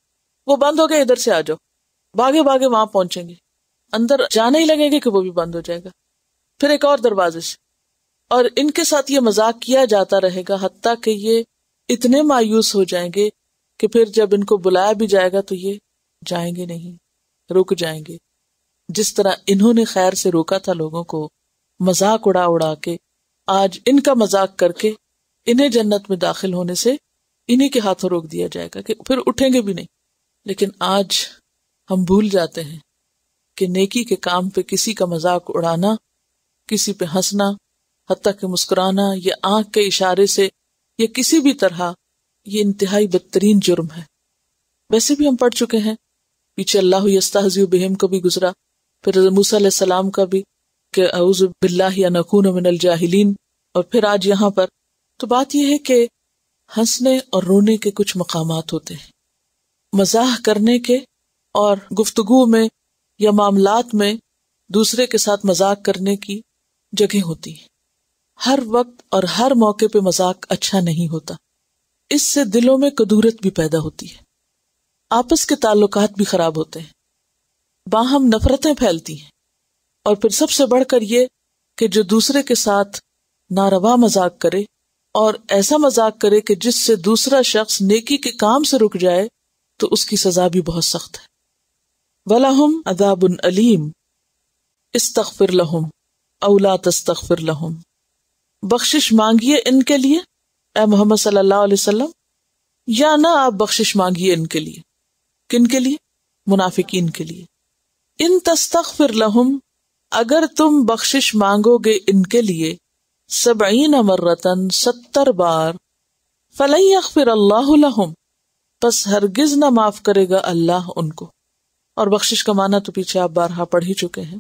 वो बंद हो गया इधर से आ जाओ भागे भागे वहां पहुंचेंगे अंदर जाने ही लगेंगे कि वो भी बंद हो जाएगा फिर एक और दरवाजे से और इनके साथ ये मजाक किया जाता रहेगा हती कि ये इतने मायूस हो जाएंगे कि फिर जब इनको बुलाया भी जाएगा तो ये जाएंगे नहीं रुक जाएंगे जिस तरह इन्होंने खैर से रोका था लोगों को मजाक उड़ा उड़ा के आज इनका मजाक करके इन्हें जन्नत में दाखिल होने से इन्हीं के हाथों रोक दिया जाएगा कि फिर उठेंगे भी नहीं लेकिन आज हम भूल जाते हैं कि नेकी के काम पे किसी का मजाक उड़ाना किसी पे हंसना हती के मुस्कुराना या आंख के इशारे से या किसी भी तरह ये इंतहाई बदतरीन जुर्म है वैसे भी हम पढ़ चुके हैं पीछे अल्लाह यस्ताजी बहम का भी गुजरा फिर मूसा सलाम का भी कि अउज़ बिल्ला नकून मिनल जाहिलीन और फिर आज यहाँ पर तो बात यह है कि हंसने और रोने के कुछ मकाम होते हैं मजाक करने के और गुफ्तगु में या मामलात में दूसरे के साथ मजाक करने की जगह होती है हर वक्त और हर मौके पे मजाक अच्छा नहीं होता इससे दिलों में कदूरत भी पैदा होती है आपस के ताल्लुकात भी खराब होते हैं बाहम नफरतें फैलती हैं और फिर सबसे बढ़कर यह कि जो दूसरे के साथ नारवा मजाक करे और ऐसा मजाक करे कि जिससे दूसरा शख्स नेकी के काम से रुक जाए तो उसकी सजा भी बहुत सख्त है वलाहम अदाबन अलीम इस्तफिर लहम अवला तस्तफिर लहम बख्शिश मांगिए इनके लिए ए मोहम्मद सल्लल्लाहु अलैहि वसल्लम या ना आप बख्शिश मांगिए इनके लिए किन के लिए मुनाफिकीन के लिए इन तस्तफिर लहम अगर तुम बख्शिश मांगोगे इनके लिए सबईन मर्रतन सत्तर बार फलई अखफिर अल्लाह बस हरगिज ना माफ करेगा अल्लाह उनको और बख्शिश का माना तो पीछे आप बारहा पढ़ ही चुके हैं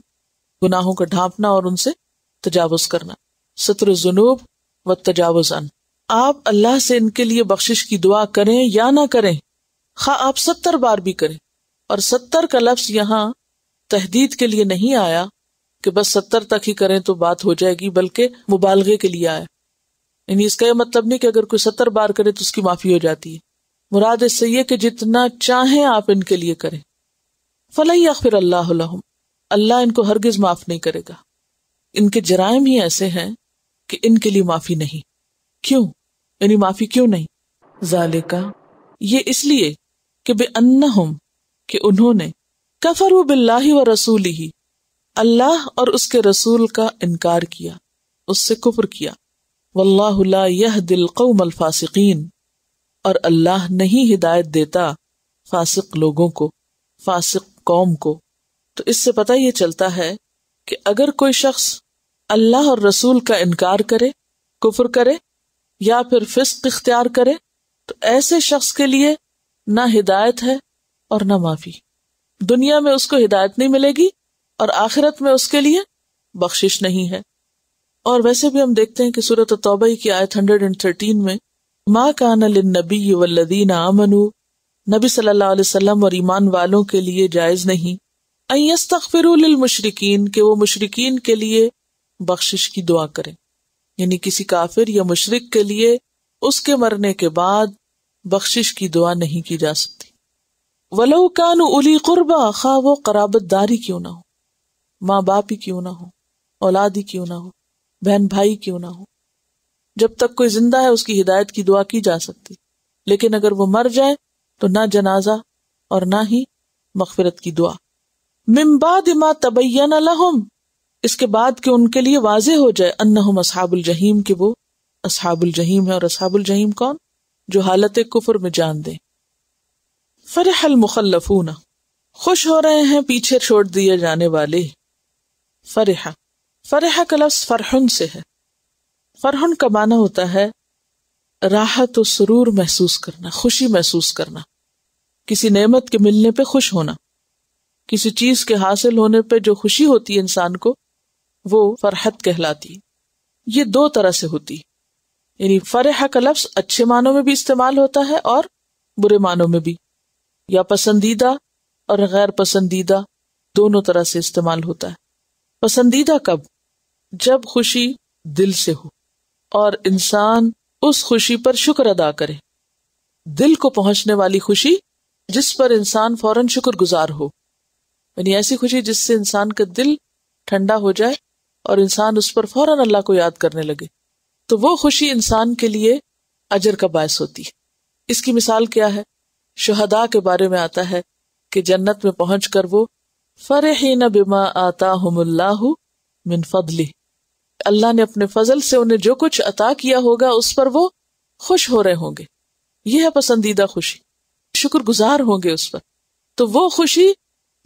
गुनाहों को ढांपना और उनसे तजावज करना सत्र जुनूब व तजावजन आप अल्लाह से इनके लिए बख्शिश की दुआ करें या ना करें खा आप सत्तर बार भी करें और सत्तर का लफ्स यहाँ तहदीद के लिए नहीं आया कि बस सत्तर तक ही करें तो बात हो जाएगी बल्कि मुबालगे के लिए आए यानी इसका यह मतलब नहीं कि अगर कोई सत्तर बार करे तो उसकी माफी हो जाती है मुराद इससे यह कि जितना चाहें आप इनके लिए करें फलई आखिर अल्लाह अल्लाह इनको हरगिज माफ नहीं करेगा इनके जराइम ही ऐसे हैं कि इनके लिए माफी नहीं क्यों यानी माफी क्यों नहीं जालिका ये इसलिए कि बेअन्ना हम कि उन्होंने कफर बिल्लाही व रसूली ही अल्लाह और उसके रसूल का इनकार किया उससे कुफर किया वल्लाह यह दिल कौम अलफासिकीन और अल्लाह नहीं हिदायत देता फासिक लोगों को फासिक कौम को तो इससे पता ये चलता है कि अगर कोई शख्स अल्लाह और रसूल का इनकार करे कुफर करे या फिर फिस्क इख्तियार करे तो ऐसे शख्स के लिए ना हिदायत है और ना माफी दुनिया में उसको हिदायत नहीं मिलेगी और आखिरत में उसके लिए बख्शिश नहीं है और वैसे भी हम देखते हैं कि सूरत तोबई की आयत 113 में माँ कान नबी वल्लदीन आमनु नबी सल्लल्लाहु अलैहि वसल्लम और ईमान वालों के लिए जायज नहीं मुशरकिन के वो मुशरकिन के लिए बख्शिश की दुआ करें यानी किसी काफिर या मुशरक के लिए उसके मरने के बाद बख्शिश की दुआ नहीं की जा सकती वलो कान उली खा वो कराबतदारी क्यों ना हो माँ बाप ही क्यों ना हो औलाद ही क्यों ना हो बहन भाई क्यों ना हो जब तक कोई जिंदा है उसकी हिदायत की दुआ की जा सकती लेकिन अगर वो मर जाए तो ना जनाजा और ना ही मखफरत की दुआ मिम्बाद मा तबैन लहुम इसके बाद के उनके लिए वाज हो जाए अन्नहुम असहाबुल जहीम के वो असहाबुल जहीम है और असहाबुल जहीम कौन जो हालत कुफर में जान दे फरहल मुखलफूना खुश हो रहे हैं पीछे छोड़ दिए जाने वाले फरहा फरहा का लफ्ज फरहन से है फरहन का माना होता है राहत और सुरूर महसूस करना खुशी महसूस करना किसी नेमत के मिलने पे खुश होना किसी चीज के हासिल होने पे जो खुशी होती है इंसान को वो फरहत कहलाती ये दो तरह से होती यानी फरहा का लफ्स अच्छे मानों में भी इस्तेमाल होता है और बुरे मानों में भी या पसंदीदा और गैर पसंदीदा दोनों तरह से इस्तेमाल होता है पसंदीदा कब जब खुशी दिल से हो और इंसान उस खुशी पर शुक्र अदा करे दिल को पहुंचने वाली खुशी जिस पर इंसान फौरन शुक्रगुजार हो यानी ऐसी खुशी जिससे इंसान का दिल ठंडा हो जाए और इंसान उस पर फौरन अल्लाह को याद करने लगे तो वो खुशी इंसान के लिए अजर का बायस होती है इसकी मिसाल क्या है शहदा के बारे में आता है कि जन्नत में पहुंचकर वो फरहीन बिमा आता मिन फदली अल्लाह ने अपने फजल से उन्हें जो कुछ अता किया होगा उस पर वो खुश हो रहे होंगे यह है पसंदीदा खुशी शुक्रगुजार होंगे उस पर तो वो खुशी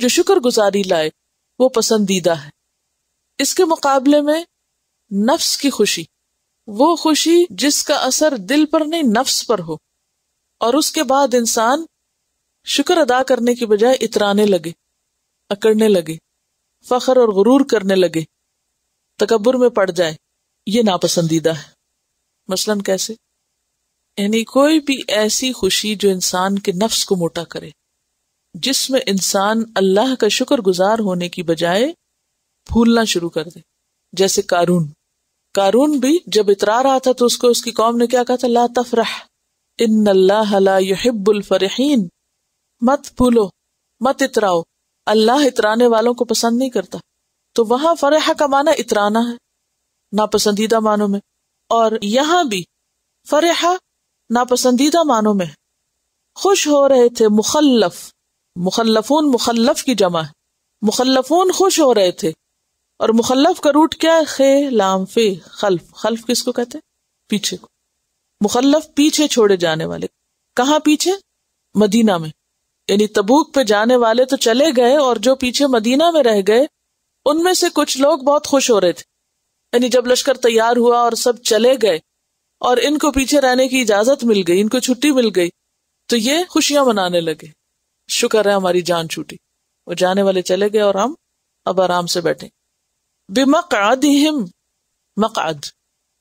जो शुक्रगुजारी लाए वो पसंदीदा है इसके मुकाबले में नफ्स की खुशी वो खुशी जिसका असर दिल पर नहीं नफ्स पर हो और उसके बाद इंसान शुक्र अदा करने की बजाय इतराने लगे अकड़ने लगे फखर और गुरूर करने लगे तकबर में पड़ जाए ये नापसंदीदा है मसलन कैसे यानी कोई भी ऐसी खुशी जो इंसान के नफ्स को मोटा करे जिसमें इंसान अल्लाह का शुक्र गुजार होने की बजाय फूलना शुरू कर दे जैसे कारून कारून भी जब इतरा रहा था तो उसको उसकी कौम ने क्या कहा था ला तफरह इन अल्लाह फरहीन मत फूलो मत इतराओ अल्लाह इतराने वालों को पसंद नहीं करता तो वहां फरेहा का माना इतराना है नापसंदीदा मानों में और यहां भी फरेहा नापसंदीदा मानों में खुश हो रहे थे मुखल्लफ मुखल्लफून मुखल्लफ की जमा है मुखल्लफून खुश हो रहे थे और मुखल्लफ का रूट क्या है खे लाम फे खल्फ खल्फ किसको कहते हैं पीछे को मुखल्लफ पीछे छोड़े जाने वाले कहा पीछे मदीना में यानी तबूक पे जाने वाले तो चले गए और जो पीछे मदीना में रह गए उनमें से कुछ लोग बहुत खुश हो रहे थे यानी जब लश्कर तैयार हुआ और सब चले गए और इनको पीछे रहने की इजाजत मिल गई इनको छुट्टी मिल गई तो ये खुशियां मनाने लगे शुक्र है हमारी जान छूटी वो जाने वाले चले गए और हम अब आराम से बैठे बेमकाद हिम मकाद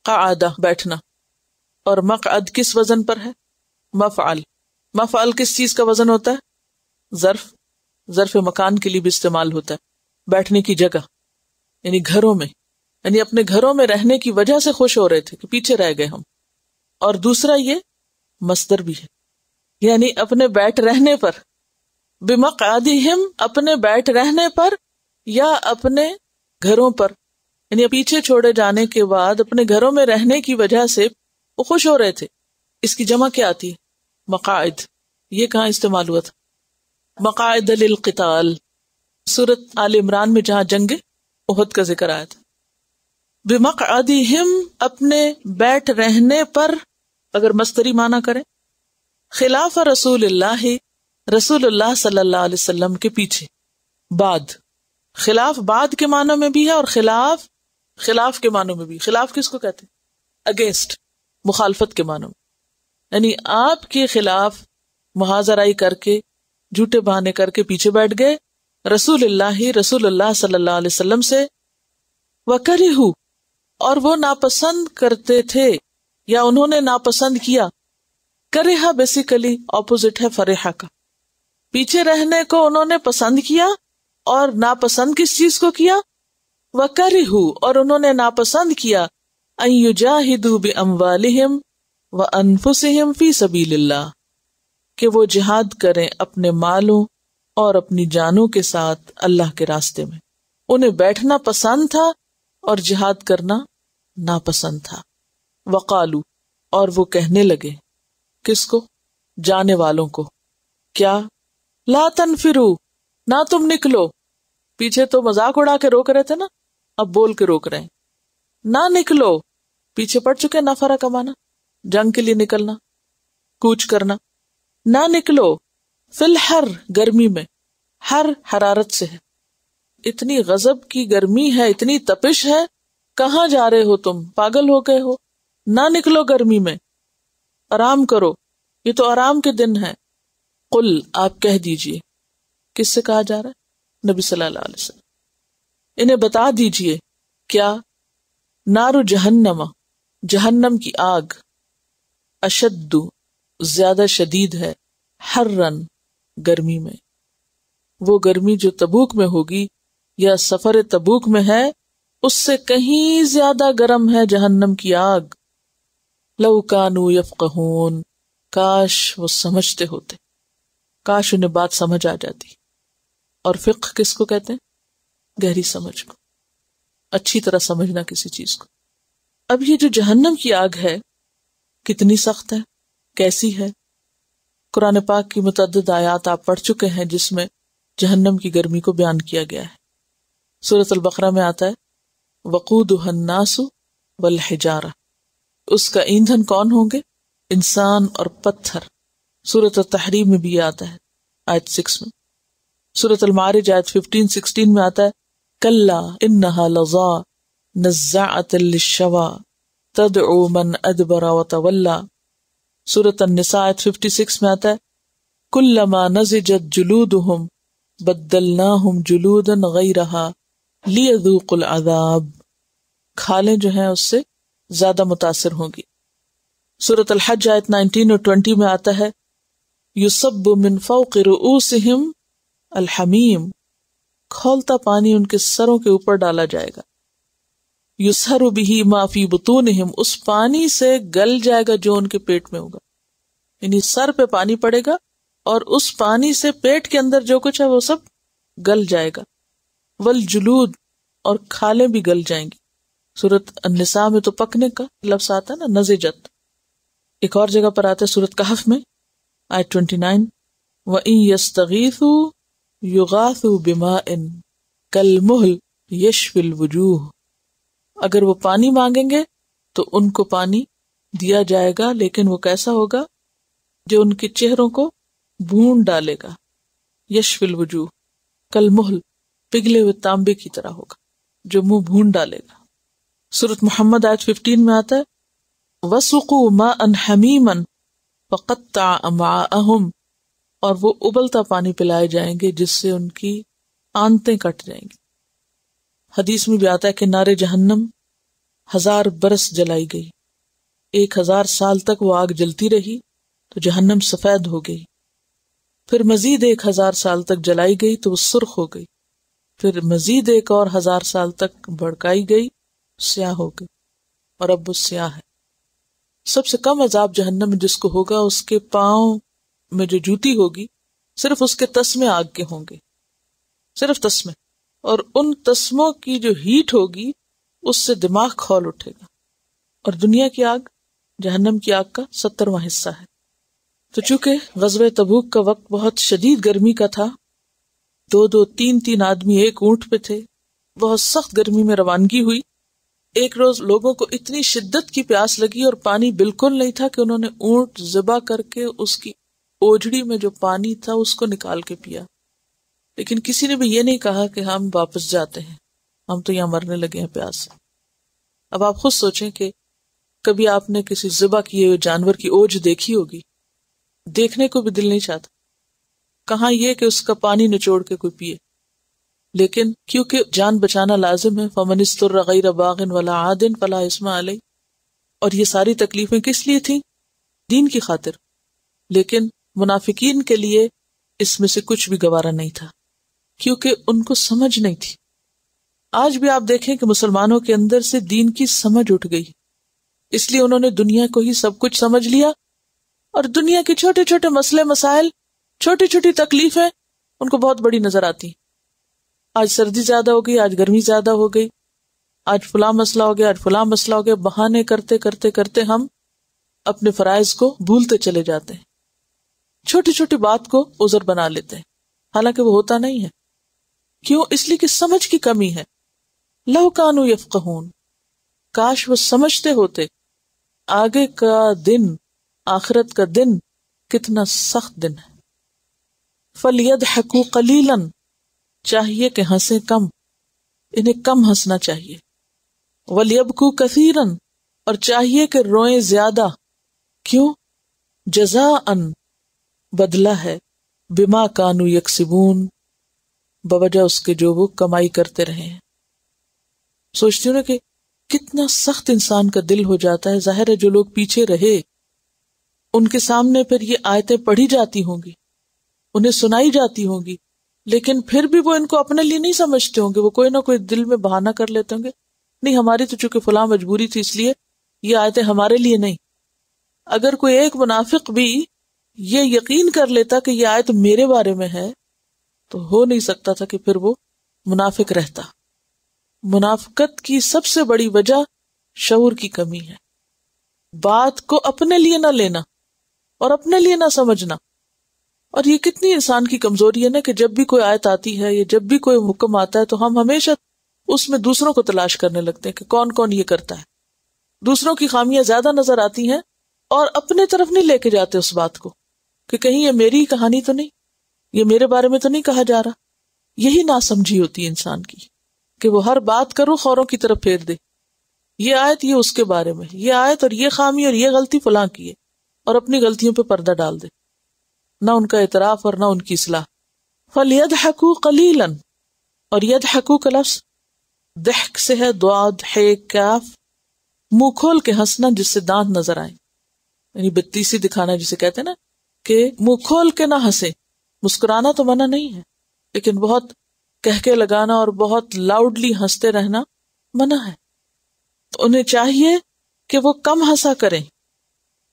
का बैठना और मकाद किस वजन पर है मफ आल किस चीज का वजन होता है जर्फ जर्फ मकान के लिए भी इस्तेमाल होता है बैठने की जगह यानी घरों में यानी अपने घरों में रहने की वजह से खुश हो रहे थे कि पीछे रह गए हम और दूसरा ये मस्तर भी है यानी अपने बैठ रहने पर बिमक आदि हिम अपने बैठ रहने पर या अपने घरों पर यानी पीछे छोड़े जाने के बाद अपने घरों में रहने की वजह से वो खुश हो रहे थे इसकी जमा क्या आती है मकायद ये कहाँ इस्तेमाल हुआ था मकायद अलकताल सूरत आल इमरान में जहां जंग उहद का जिक्र आया था बिमक हिम अपने बैठ रहने पर अगर मस्तरी माना करें खिलाफ रसूल रसूल सल्लाम के पीछे बाद खिलाफ बाद के मानों में भी है और खिलाफ खिलाफ के मानों में भी खिलाफ किसको कहते हैं अगेंस्ट मुखालफत के मानों में यानी आपके खिलाफ मुहाजराई करके झूठे बहाने करके पीछे बैठ गए रसूल रसूल सल्लाम सल्लल्लाहु अलैहि से वकरी और वो नापसंद करते थे या उन्होंने नापसंद किया करेहा बेसिकली ऑपोजिट है फरेहा का पीछे रहने को उन्होंने पसंद किया और नापसंद किस चीज को किया वकरिहु और उन्होंने नापसंद किया अयुजाहिदू बि अम्वालिहिम व अनफुसिम फी सबीलिल्लाह कि वो जिहाद करें अपने मालों और अपनी जानों के साथ अल्लाह के रास्ते में उन्हें बैठना पसंद था और जिहाद करना नापसंद था वकालू और वो कहने लगे किसको जाने वालों को क्या ला तन फिर ना तुम निकलो पीछे तो मजाक उड़ा के रोक रहे थे ना अब बोल के रोक रहे हैं ना निकलो पीछे पड़ चुके नफरा कमाना जंग के लिए निकलना कूच करना ना निकलो फिल हर गर्मी में हर हरारत से है इतनी गजब की गर्मी है इतनी तपिश है कहाँ जा रहे हो तुम पागल हो गए हो ना निकलो गर्मी में आराम करो ये तो आराम के दिन है कुल आप कह दीजिए किससे कहा जा रहा है नबी सल्लल्लाहु अलैहि वसल्लम इन्हें बता दीजिए क्या नारु जहन्नमा जहन्नम की आग अशद्दू ज्यादा शदीद है हर रन गर्मी में वो गर्मी जो तबूक में होगी या सफर तबूक में है उससे कहीं ज्यादा गर्म है जहन्नम की आग लव कानू काश वो समझते होते काश उन्हें बात समझ आ जाती और फिक्र किसको कहते हैं गहरी समझ को अच्छी तरह समझना किसी चीज को अब ये जो जहन्नम की आग है कितनी सख्त है कैसी है कुरान पाक की मतद आयात आप पढ़ चुके हैं जिसमें जहन्नम की गर्मी को बयान किया गया है सूरत अलबकरा में आता है वल वलहजारा उसका ईंधन कौन होंगे इंसान और पत्थर सूरत तहरी में भी आता है आयत सिक्स में सूरत अलमारिज आयत फिफ्टीन सिक्सटीन में आता है कल्ला इन्नहा लजा नज्जाअत लिशवा तदउ मन अदबरा तवल्ला सूरत अन्निसात फिफ्टी सिक्स में आता है कुल्लमा नजत जुलूद हम बदलना हम जुलूदन गई रहा लियदूकुल अदाब खालें जो हैं उससे ज्यादा मुतासर होंगी सूरत अलहज आयत 19 और 20 में आता है युसब मिन फौक अलहमीम खोलता पानी उनके सरों के ऊपर डाला जाएगा युसहरु बिही माफी बतून उस पानी से गल जाएगा जो उनके पेट में होगा यानी सर पे पानी पड़ेगा और उस पानी से पेट के अंदर जो कुछ है वो सब गल जाएगा वल जुलूद और खाले भी गल जाएंगी सूरत अनसा में तो पकने का लफ्स आता है ना जत एक और जगह पर आता है सूरत कहफ में आई ट्वेंटी नाइन व यस्तगीसु बिमा इन कल मुहल यशविल वजूह अगर वो पानी मांगेंगे तो उनको पानी दिया जाएगा लेकिन वो कैसा होगा जो उनके चेहरों को भून डालेगा यशफिल वजूह कल मुहल पिघले हुए तांबे की तरह होगा जो मुंह भून डालेगा सूरत मोहम्मद आज फिफ्टीन में आता है वसुकू मन हमीमन पकत्ता अहम और वो उबलता पानी पिलाए जाएंगे जिससे उनकी आंतें कट जाएंगी हदीस में भी आता है कि नारे जहन्नम हजार बरस जलाई गई एक हजार साल तक वो आग जलती रही तो जहन्नम सफेद हो गई फिर मजीद एक हजार साल तक जलाई गई तो वो सुर्ख हो गई फिर मजीद एक और हजार साल तक भड़काई गई स्याह हो गई और अब वो स्याह है सबसे कम अजाब जहन्नम में जिसको होगा उसके पाओ में जो जूती होगी सिर्फ उसके तस्मे आग के होंगे सिर्फ तस्मे और उन तस्मों की जो हीट होगी उससे दिमाग खोल उठेगा और दुनिया की आग जहन्नम की आग का सत्तरवा हिस्सा है तो चूंकि गजब तबूक का वक्त बहुत शदीद गर्मी का था दो दो तीन तीन आदमी एक ऊंट पे थे बहुत सख्त गर्मी में रवानगी हुई एक रोज लोगों को इतनी शिद्दत की प्यास लगी और पानी बिल्कुल नहीं था कि उन्होंने ऊंट जिबा करके उसकी ओझड़ी में जो पानी था उसको निकाल के पिया लेकिन किसी ने भी ये नहीं कहा कि हम वापस जाते हैं हम तो यहां मरने लगे हैं प्यास से अब आप खुद सोचें कि कभी आपने किसी जुबा किए हुए जानवर की ओझ देखी होगी देखने को भी दिल नहीं चाहता कहा यह कि उसका पानी निचोड़ के कोई पिए लेकिन क्योंकि जान बचाना लाजिम है फमनिस्तर बागिन वाला आदिन फला इसमा आलई और ये सारी तकलीफें किस लिए थी दीन की खातिर लेकिन मुनाफिकीन के लिए इसमें से कुछ भी गवारा नहीं था क्योंकि उनको समझ नहीं थी आज भी आप देखें कि मुसलमानों के अंदर से दीन की समझ उठ गई इसलिए उन्होंने दुनिया को ही सब कुछ समझ लिया और दुनिया के छोटे छोटे मसले मसाइल छोटी छोटी तकलीफें उनको बहुत बड़ी नजर आती आज सर्दी ज्यादा हो गई आज गर्मी ज्यादा हो गई आज फुला मसला हो गया आज फुला मसला हो गया बहाने करते करते करते हम अपने फराइज को भूलते चले जाते हैं छोटी छोटी बात को उजर बना लेते हैं हालांकि वो होता नहीं है क्यों इसलिए कि समझ की कमी है लव कानू यफकहून काश वो समझते होते आगे का दिन आखिरत का दिन कितना सख्त दिन है फलियद हकू कलीलन चाहिए कि हंसे कम इन्हें कम हंसना चाहिए वलियबकू कसीरन और चाहिए कि रोए ज्यादा क्यों जजा अन बदला है बिमा कानू यकसिबून बवजह उसके जो वो कमाई करते रहे हैं सोचती हूँ ना कि कितना सख्त इंसान का दिल हो जाता है जाहिर है जो लोग पीछे रहे उनके सामने फिर ये आयतें पढ़ी जाती होंगी उन्हें सुनाई जाती होंगी लेकिन फिर भी वो इनको अपने लिए नहीं समझते होंगे वो कोई ना कोई दिल में बहाना कर लेते होंगे नहीं हमारी तो चूंकि फुला मजबूरी थी इसलिए ये आयतें हमारे लिए नहीं अगर कोई एक मुनाफिक भी ये यकीन कर लेता कि यह आयत मेरे बारे में है तो हो नहीं सकता था कि फिर वो मुनाफिक रहता मुनाफकत की सबसे बड़ी वजह शऊर की कमी है बात को अपने लिए ना लेना और अपने लिए ना समझना और ये कितनी इंसान की कमजोरी है ना कि जब भी कोई आयत आती है या जब भी कोई हुक्म आता है तो हम हमेशा उसमें दूसरों को तलाश करने लगते हैं कि कौन कौन ये करता है दूसरों की खामियां ज्यादा नजर आती हैं और अपने तरफ नहीं लेके जाते उस बात को कि कहीं ये मेरी कहानी तो नहीं ये मेरे बारे में तो नहीं कहा जा रहा यही ना समझी होती है इंसान की कि वो हर बात करो खौरों की तरफ फेर दे ये आयत ये उसके बारे में ये आयत और ये खामी और ये गलती फुला की है और अपनी गलतियों पे पर्दा डाल दे ना उनका इतराफ और ना उनकी सलाह फल यद हकू कलीलन और यद हकू का लफ्स दहक से है दुआद है कैफ मुंह खोल के हंसना जिससे दांत नजर आए यानी बत्तीसी दिखाना जिसे कहते हैं ना कि मुंह खोल के ना हंसे मुस्कुराना तो मना नहीं है लेकिन बहुत कहके लगाना और बहुत लाउडली हंसते रहना मना है तो उन्हें चाहिए कि वो कम हंसा करें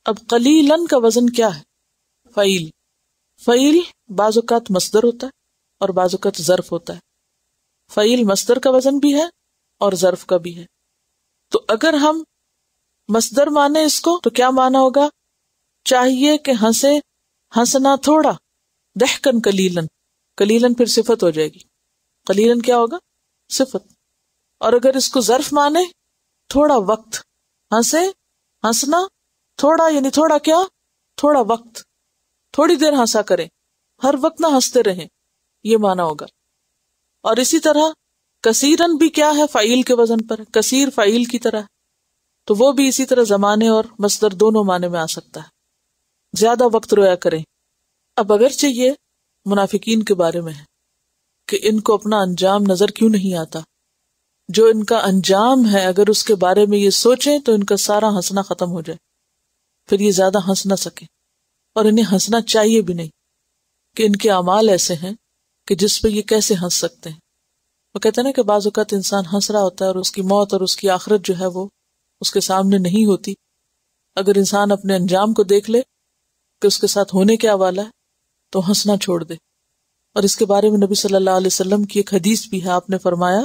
अब कलीलन का वजन क्या है फ़ैल फ़ैल बाजुकात मस्दर होता है और बाजुकात ज़र्फ होता है फ़ैल मस्दर का वजन भी है और ज़र्फ का भी है तो अगर हम मसदर माने इसको तो क्या माना होगा चाहिए कि हंसे हंसना थोड़ा दहकन कलीलन कलीलन फिर सिफत हो जाएगी कलीलन क्या होगा सिफत और अगर इसको जर्फ माने थोड़ा वक्त हंसे हंसना थोड़ा यानी थोड़ा क्या थोड़ा वक्त थोड़ी देर हंसा करें हर वक्त ना हंसते रहें ये माना होगा और इसी तरह कसीरन भी क्या है फाइल के वजन पर कसीर फाइल की तरह तो वो भी इसी तरह जमाने और मस्तर दोनों माने में आ सकता है ज्यादा वक्त रोया करें अब अगरचे ये मुनाफिकीन के बारे में है कि इनको अपना अंजाम नजर क्यों नहीं आता जो इनका अंजाम है अगर उसके बारे में ये सोचें तो इनका सारा हंसना खत्म हो जाए फिर ये ज्यादा हंस ना सके और इन्हें हंसना चाहिए भी नहीं कि इनके अमाल ऐसे हैं कि जिस पर ये कैसे हंस सकते हैं वो कहते हैं ना कि बाज़ात इंसान हंस रहा होता है और उसकी मौत और उसकी आखिरत जो है वो उसके सामने नहीं होती अगर इंसान अपने अंजाम को देख ले कि उसके साथ होने क्या वाला है तो हंसना छोड़ दे और इसके बारे में नबी सल्लल्लाहु अलैहि वसल्लम की एक हदीस भी है आपने फरमाया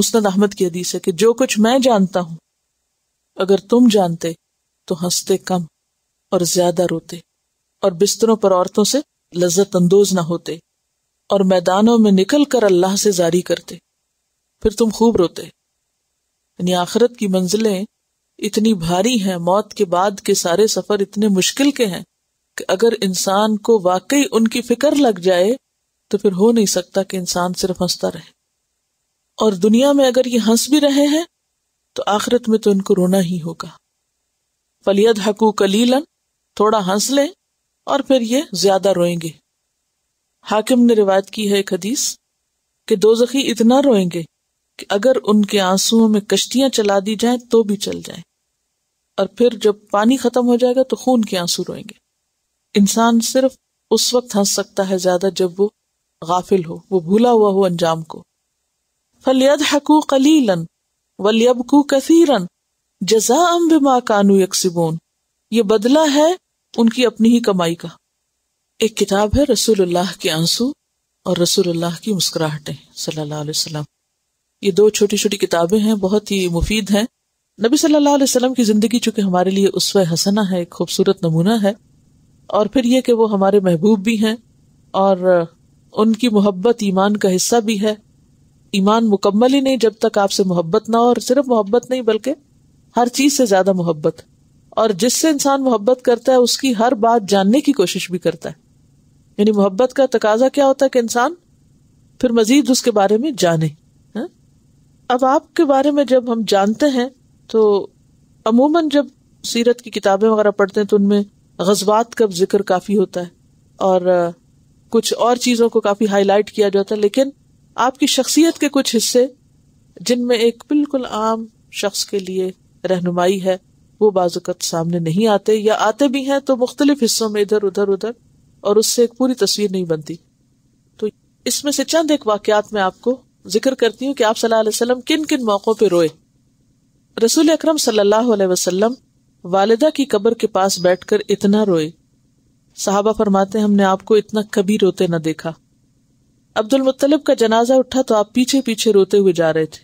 मुस्नद अहमद की हदीस है कि जो कुछ मैं जानता हूं अगर तुम जानते तो हंसते कम और ज्यादा रोते और बिस्तरों पर औरतों से लज्जत अंदोज ना होते और मैदानों में निकल कर अल्लाह से जारी करते फिर तुम खूब रोते यानी आखिरत की मंजिलें इतनी भारी हैं मौत के बाद के सारे सफर इतने मुश्किल के हैं कि अगर इंसान को वाकई उनकी फिक्र लग जाए तो फिर हो नहीं सकता कि इंसान सिर्फ हंसता रहे और दुनिया में अगर ये हंस भी रहे हैं तो आखिरत में तो इनको रोना ही होगा फलियत हकू कलीलन थोड़ा हंस लें और फिर ये ज्यादा रोएंगे हाकिम ने रिवायत की है एक हदीस कि दो जखी इतना रोएंगे कि अगर उनके आंसुओं में कश्तियां चला दी जाएं तो भी चल जाएं और फिर जब पानी खत्म हो जाएगा तो खून के आंसू रोएंगे इंसान सिर्फ उस वक्त हंस सकता है ज्यादा जब वो गाफिल हो वो भूला हुआ हो अंजाम को फलियद हकू कलीलन वलियबकू कसीरन जजा अम बिमा कानू यकसिबोन ये बदला है उनकी अपनी ही कमाई का एक किताब है रसूलुल्लाह के आंसू और रसूलुल्लाह की मुस्कुराहटें सल्लल्लाहु अलैहि वसल्लम ये दो छोटी छोटी किताबें हैं बहुत ही मुफीद हैं नबी सल्लल्लाहु अलैहि वसल्लम की जिंदगी चूंकि हमारे लिए उस्व हसना है एक खूबसूरत नमूना है और फिर यह कि वो हमारे महबूब भी हैं और उनकी मोहब्बत ईमान का हिस्सा भी है ईमान मुकम्मल ही नहीं जब तक आपसे मोहब्बत ना हो और सिर्फ मोहब्बत नहीं बल्कि हर चीज से ज्यादा मोहब्बत और जिससे इंसान मोहब्बत करता है उसकी हर बात जानने की कोशिश भी करता है यानी मोहब्बत का तकाजा क्या होता है कि इंसान फिर मजीद उसके बारे में जाने है? अब आपके बारे में जब हम जानते हैं तो अमूमन जब सीरत की किताबें वगैरह पढ़ते हैं तो उनमें गजबात का जिक्र काफ़ी होता है और कुछ और चीज़ों को काफ़ी हाईलाइट किया जाता है लेकिन आपकी शख्सियत के कुछ हिस्से जिनमें एक बिल्कुल आम शख्स के लिए रहनुमाई है वो बाजुकत सामने नहीं आते या आते भी हैं तो मुख्तलिफ हिस्सों में इधर उधर उधर और उससे एक पूरी तस्वीर नहीं बनती तो इसमें से चंद एक वाकयात में आपको जिक्र करती हूँ कि आप सल्लल्लाहु अलैहि किन किन मौक़ों पर रोए रसूल अक्रम सल्लल्लाहु अलैहि वालिदा की कब्र के पास बैठकर इतना रोए साहबा फरमाते हमने आपको इतना कभी रोते न देखा अब्दुल मुतलब का जनाजा उठा तो आप पीछे पीछे रोते हुए जा रहे थे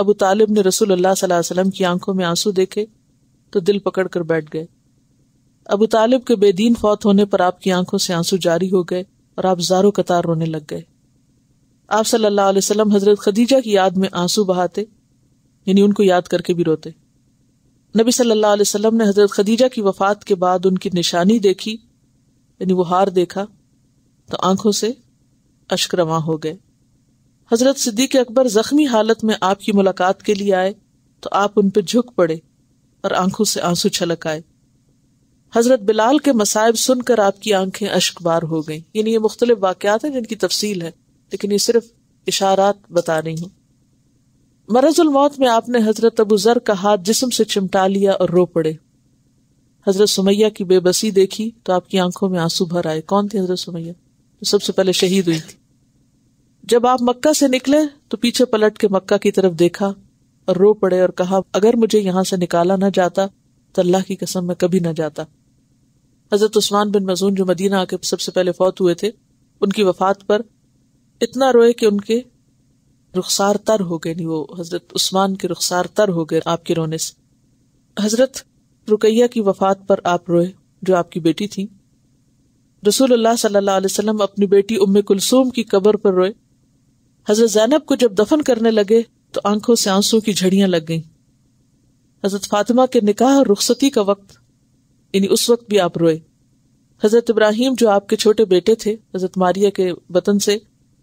अबू तालिब ने रसूल अल्लाह की आंखों में आंसू देखे तो दिल पकड़ कर बैठ गए अबू तालिब के बेदीन फौत होने पर आपकी आंखों से आंसू जारी हो गए और आप जारो कतार रोने लग गए आप सल्लाह हजरत खदीजा की याद में आंसू बहाते यानी उनको याद करके भी रोते नबी सल्लल्लाहु अलैहि वसल्लम ने हजरत खदीजा की वफात के बाद उनकी निशानी देखी यानी वो हार देखा तो आंखों से अशक्रवा हो गए हजरत सिद्दीक अकबर जख्मी हालत में आपकी मुलाकात के लिए आए तो आप उन पर झुक पड़े और आंखों से आंसू छलक आए हजरत बिलाल के मसायब सुनकर आपकी आंखें अश्कबार हो गई यानी ये मुख्तलिफ वाकयात हैं जिनकी तफसील है लेकिन ये सिर्फ इशारात बता रही हूं मरजुल मौत में आपने हजरत अबू जर का हाथ जिसम से चिमटा लिया और रो पड़े हजरत सुमैया की बेबसी देखी तो आपकी आंखों में आंसू भर आए कौन थी हजरत सुमैया जो सबसे पहले शहीद हुई थी जब आप मक्का से निकले तो पीछे पलट के मक्का की तरफ देखा और रो पड़े और कहा अगर मुझे यहां से निकाला ना जाता तो अल्लाह की कसम में कभी ना जाता हजरत उस्मान बिन मजून जो मदीना आके सबसे पहले फौत हुए थे उनकी वफात पर इतना रोए कि उनके रुखसार तर हो गए वो हजरत उस्मान के रुखसार तर हो गए आपके रोने से हजरत रुकैया की वफात पर आप रोए जो आपकी बेटी थी रसूल सल्लल्लाहु अलैहि वसल्लम अपनी बेटी उम्म कुलसूम की कबर पर रोए हजरत जैनब को जब दफन करने लगे तो आंखों से आंसू की झड़ियां लग गईं हजरत फातिमा के निकाह और रुखसती का वक्त यानी उस वक्त भी आप रोए हजरत इब्राहिम जो आपके छोटे बेटे थे हजरत मारिया के वतन से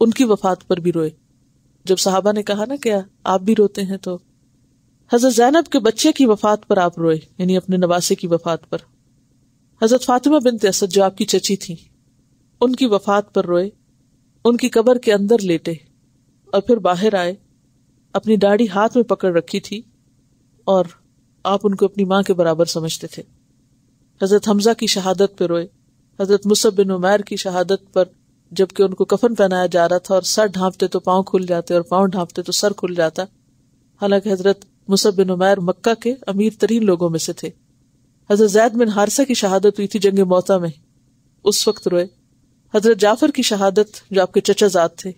उनकी वफात पर भी रोए जब साहबा ने कहा ना क्या आप भी रोते हैं तो हजरत जैनब के बच्चे की वफात पर आप रोए यानी अपने नवासे की वफात पर हजरत फातिमा बिन तसद जो आपकी चची थी उनकी वफात पर रोए उनकी कबर के अंदर लेटे और फिर बाहर आए अपनी दाढ़ी हाथ में पकड़ रखी थी और आप उनको अपनी माँ के बराबर समझते थे हजरत हमजा की शहादत पर रोए हजरत मुसब बिन उमैर की शहादत पर जबकि उनको कफन पहनाया जा रहा था और सर ढांपते तो पाँव खुल जाते और पाँव ढांपते तो सर खुल जाता हालांकि हजरत मुसब बिन उमैर मक्का के अमीर तरीन लोगों में से थे हजरत जैद बिन हारसा की शहादत हुई थी जंग मोता में उस वक्त रोए हजरत जाफर की शहादत जो आपके चचाजाद थे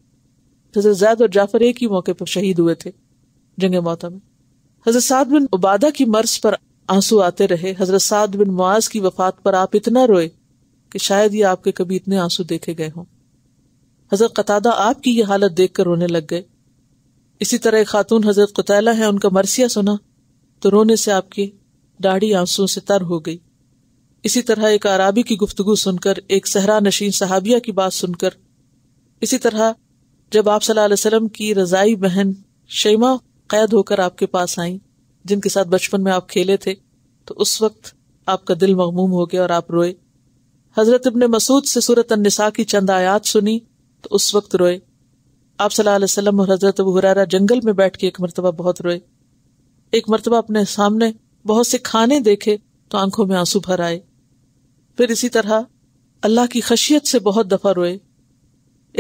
हजरत जैद और जाफर एक ही मौके पर शहीद हुए थे जंग मोता में हजरत साद बिन उबादा की मर्ज पर आंसू आते रहे हजरत साद बिन मुआज की वफात पर आप इतना रोए कि शायद ये आपके कभी इतने आंसू देखे गए हों हजरत कतादा आपकी ये हालत देख कर रोने लग गए इसी तरह एक खातून हजरत कुतैला है उनका मरसिया सुना तो रोने से आपकी दाढ़ी आंसुओं से तर हो गई इसी तरह एक आराबी की गुफ्तु सुनकर एक सहरा नशीन सहाबिया की बात सुनकर इसी तरह जब आप सल्लल्लाहु अलैहि की रजाई बहन शैमा कैद होकर आपके पास आई जिनके साथ बचपन में आप खेले थे तो उस वक्त आपका दिल मगमूम हो गया और आप रोए हजरत इबन मसूद से सूरत अन्निसा की चंद आयात सुनी तो उस वक्त रोए आप सल्लाम और हजरत हुरारा जंगल में बैठ के एक मरतबा बहुत रोए एक मरतबा अपने सामने बहुत से खाने देखे तो आंखों में आंसू भर आए फिर इसी तरह अल्लाह की खशियत से बहुत दफा रोए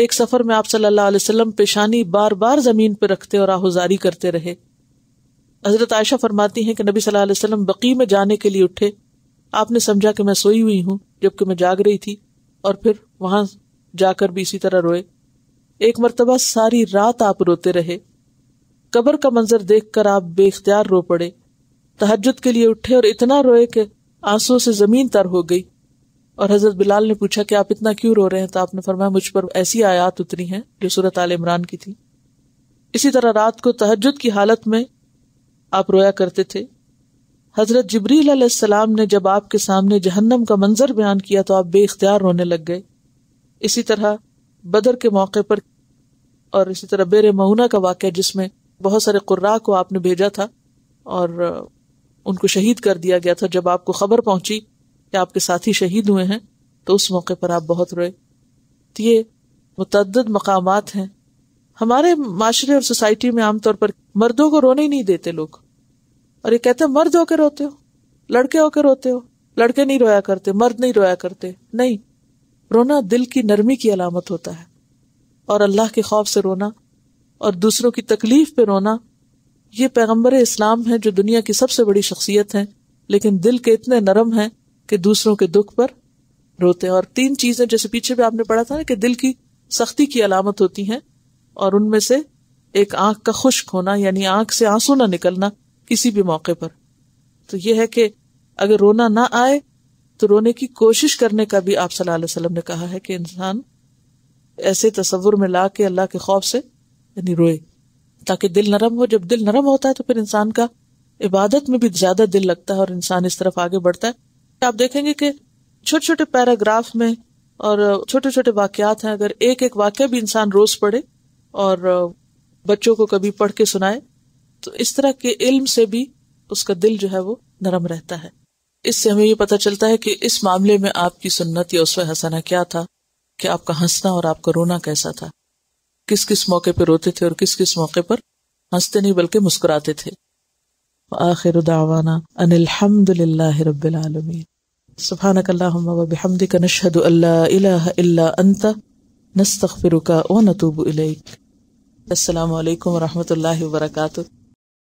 एक सफर में आप सल्लल्लाहु अलैहि वसल्लम पेशानी बार बार जमीन पर रखते और आहुजारी करते रहे हजरत आयशा फरमाती हैं कि नबी सल्लल्लाहु अलैहि वसल्लम बकी में जाने के लिए उठे आपने समझा कि मैं सोई हुई हूं जबकि मैं जाग रही थी और फिर वहां जाकर भी इसी तरह रोए एक मरतबा सारी रात आप रोते रहे कबर का मंजर देखकर आप बेख्तियार रो पड़े तहजद के लिए उठे और इतना रोए कि आंसू से जमीन तर हो गई और हजरत बिलाल ने पूछा कि आप इतना क्यों रो रहे हैं तो आपने फरमाया मुझ पर ऐसी आयात उतरी हैं जो सूरत आल इमरान की थी इसी तरह रात को तहजद की हालत में आप रोया करते थे हजरत जबरील ने जब आपके सामने जहन्नम का मंजर बयान किया तो आप बेख्तियार रोने लग गए इसी तरह बदर के मौके पर और इसी तरह बेर मऊना का वाक़ जिसमें बहुत सारे कुर्रा को आपने भेजा था और उनको शहीद कर दिया गया था जब आपको खबर पहुंची कि आपके साथी शहीद हुए हैं तो उस मौके पर आप बहुत रोए तो ये मुतद मकाम हैं हमारे माशरे और सोसाइटी में आमतौर पर मर्दों को रोने ही नहीं देते लोग और ये कहते हैं मर्द होकर रोते हो लड़के होकर रोते हो लड़के नहीं रोया करते मर्द नहीं रोया करते नहीं रोना दिल की नरमी की अलामत होता है और अल्लाह के खौफ से रोना और दूसरों की तकलीफ पे रोना ये पैगम्बर इस्लाम है जो दुनिया की सबसे बड़ी शख्सियत है लेकिन दिल के इतने नरम है कि दूसरों के दुख पर रोते हैं और तीन चीजें जैसे पीछे भी आपने पढ़ा था ना कि दिल की सख्ती की अलामत होती हैं और उनमें से एक आंख का खुश्क होना यानी आंख से आंसू ना निकलना किसी भी मौके पर तो यह है कि अगर रोना ना आए तो रोने की कोशिश करने का भी आप सल्लल्लाहु अलैहि वसल्लम ने कहा है कि इंसान ऐसे तस्वुर में ला के अल्लाह के खौफ से यानी रोए ताकि दिल नरम हो जब दिल नरम होता है तो फिर इंसान का इबादत में भी ज्यादा दिल लगता है और इंसान इस तरफ आगे बढ़ता है आप देखेंगे कि छोटे छोटे पैराग्राफ में और छोटे छोटे वाक्यात हैं अगर एक एक वाक्य भी इंसान रोज पढ़े और बच्चों को कभी पढ़ के सुनाए तो इस तरह के इल्म से भी उसका दिल जो है वो नरम रहता है इससे हमें ये पता चलता है कि इस मामले में आपकी सुन्नत या उसवा हसना क्या था कि आपका हंसना और आपका रोना कैसा था किस किस मौके पर रोते थे और किस किस मौके पर हंसते नहीं बल्कि मुस्कुराते थे आखिर दावाना अनिलहमदिल्लाबीआलमीन नतूब वरहमल वर्का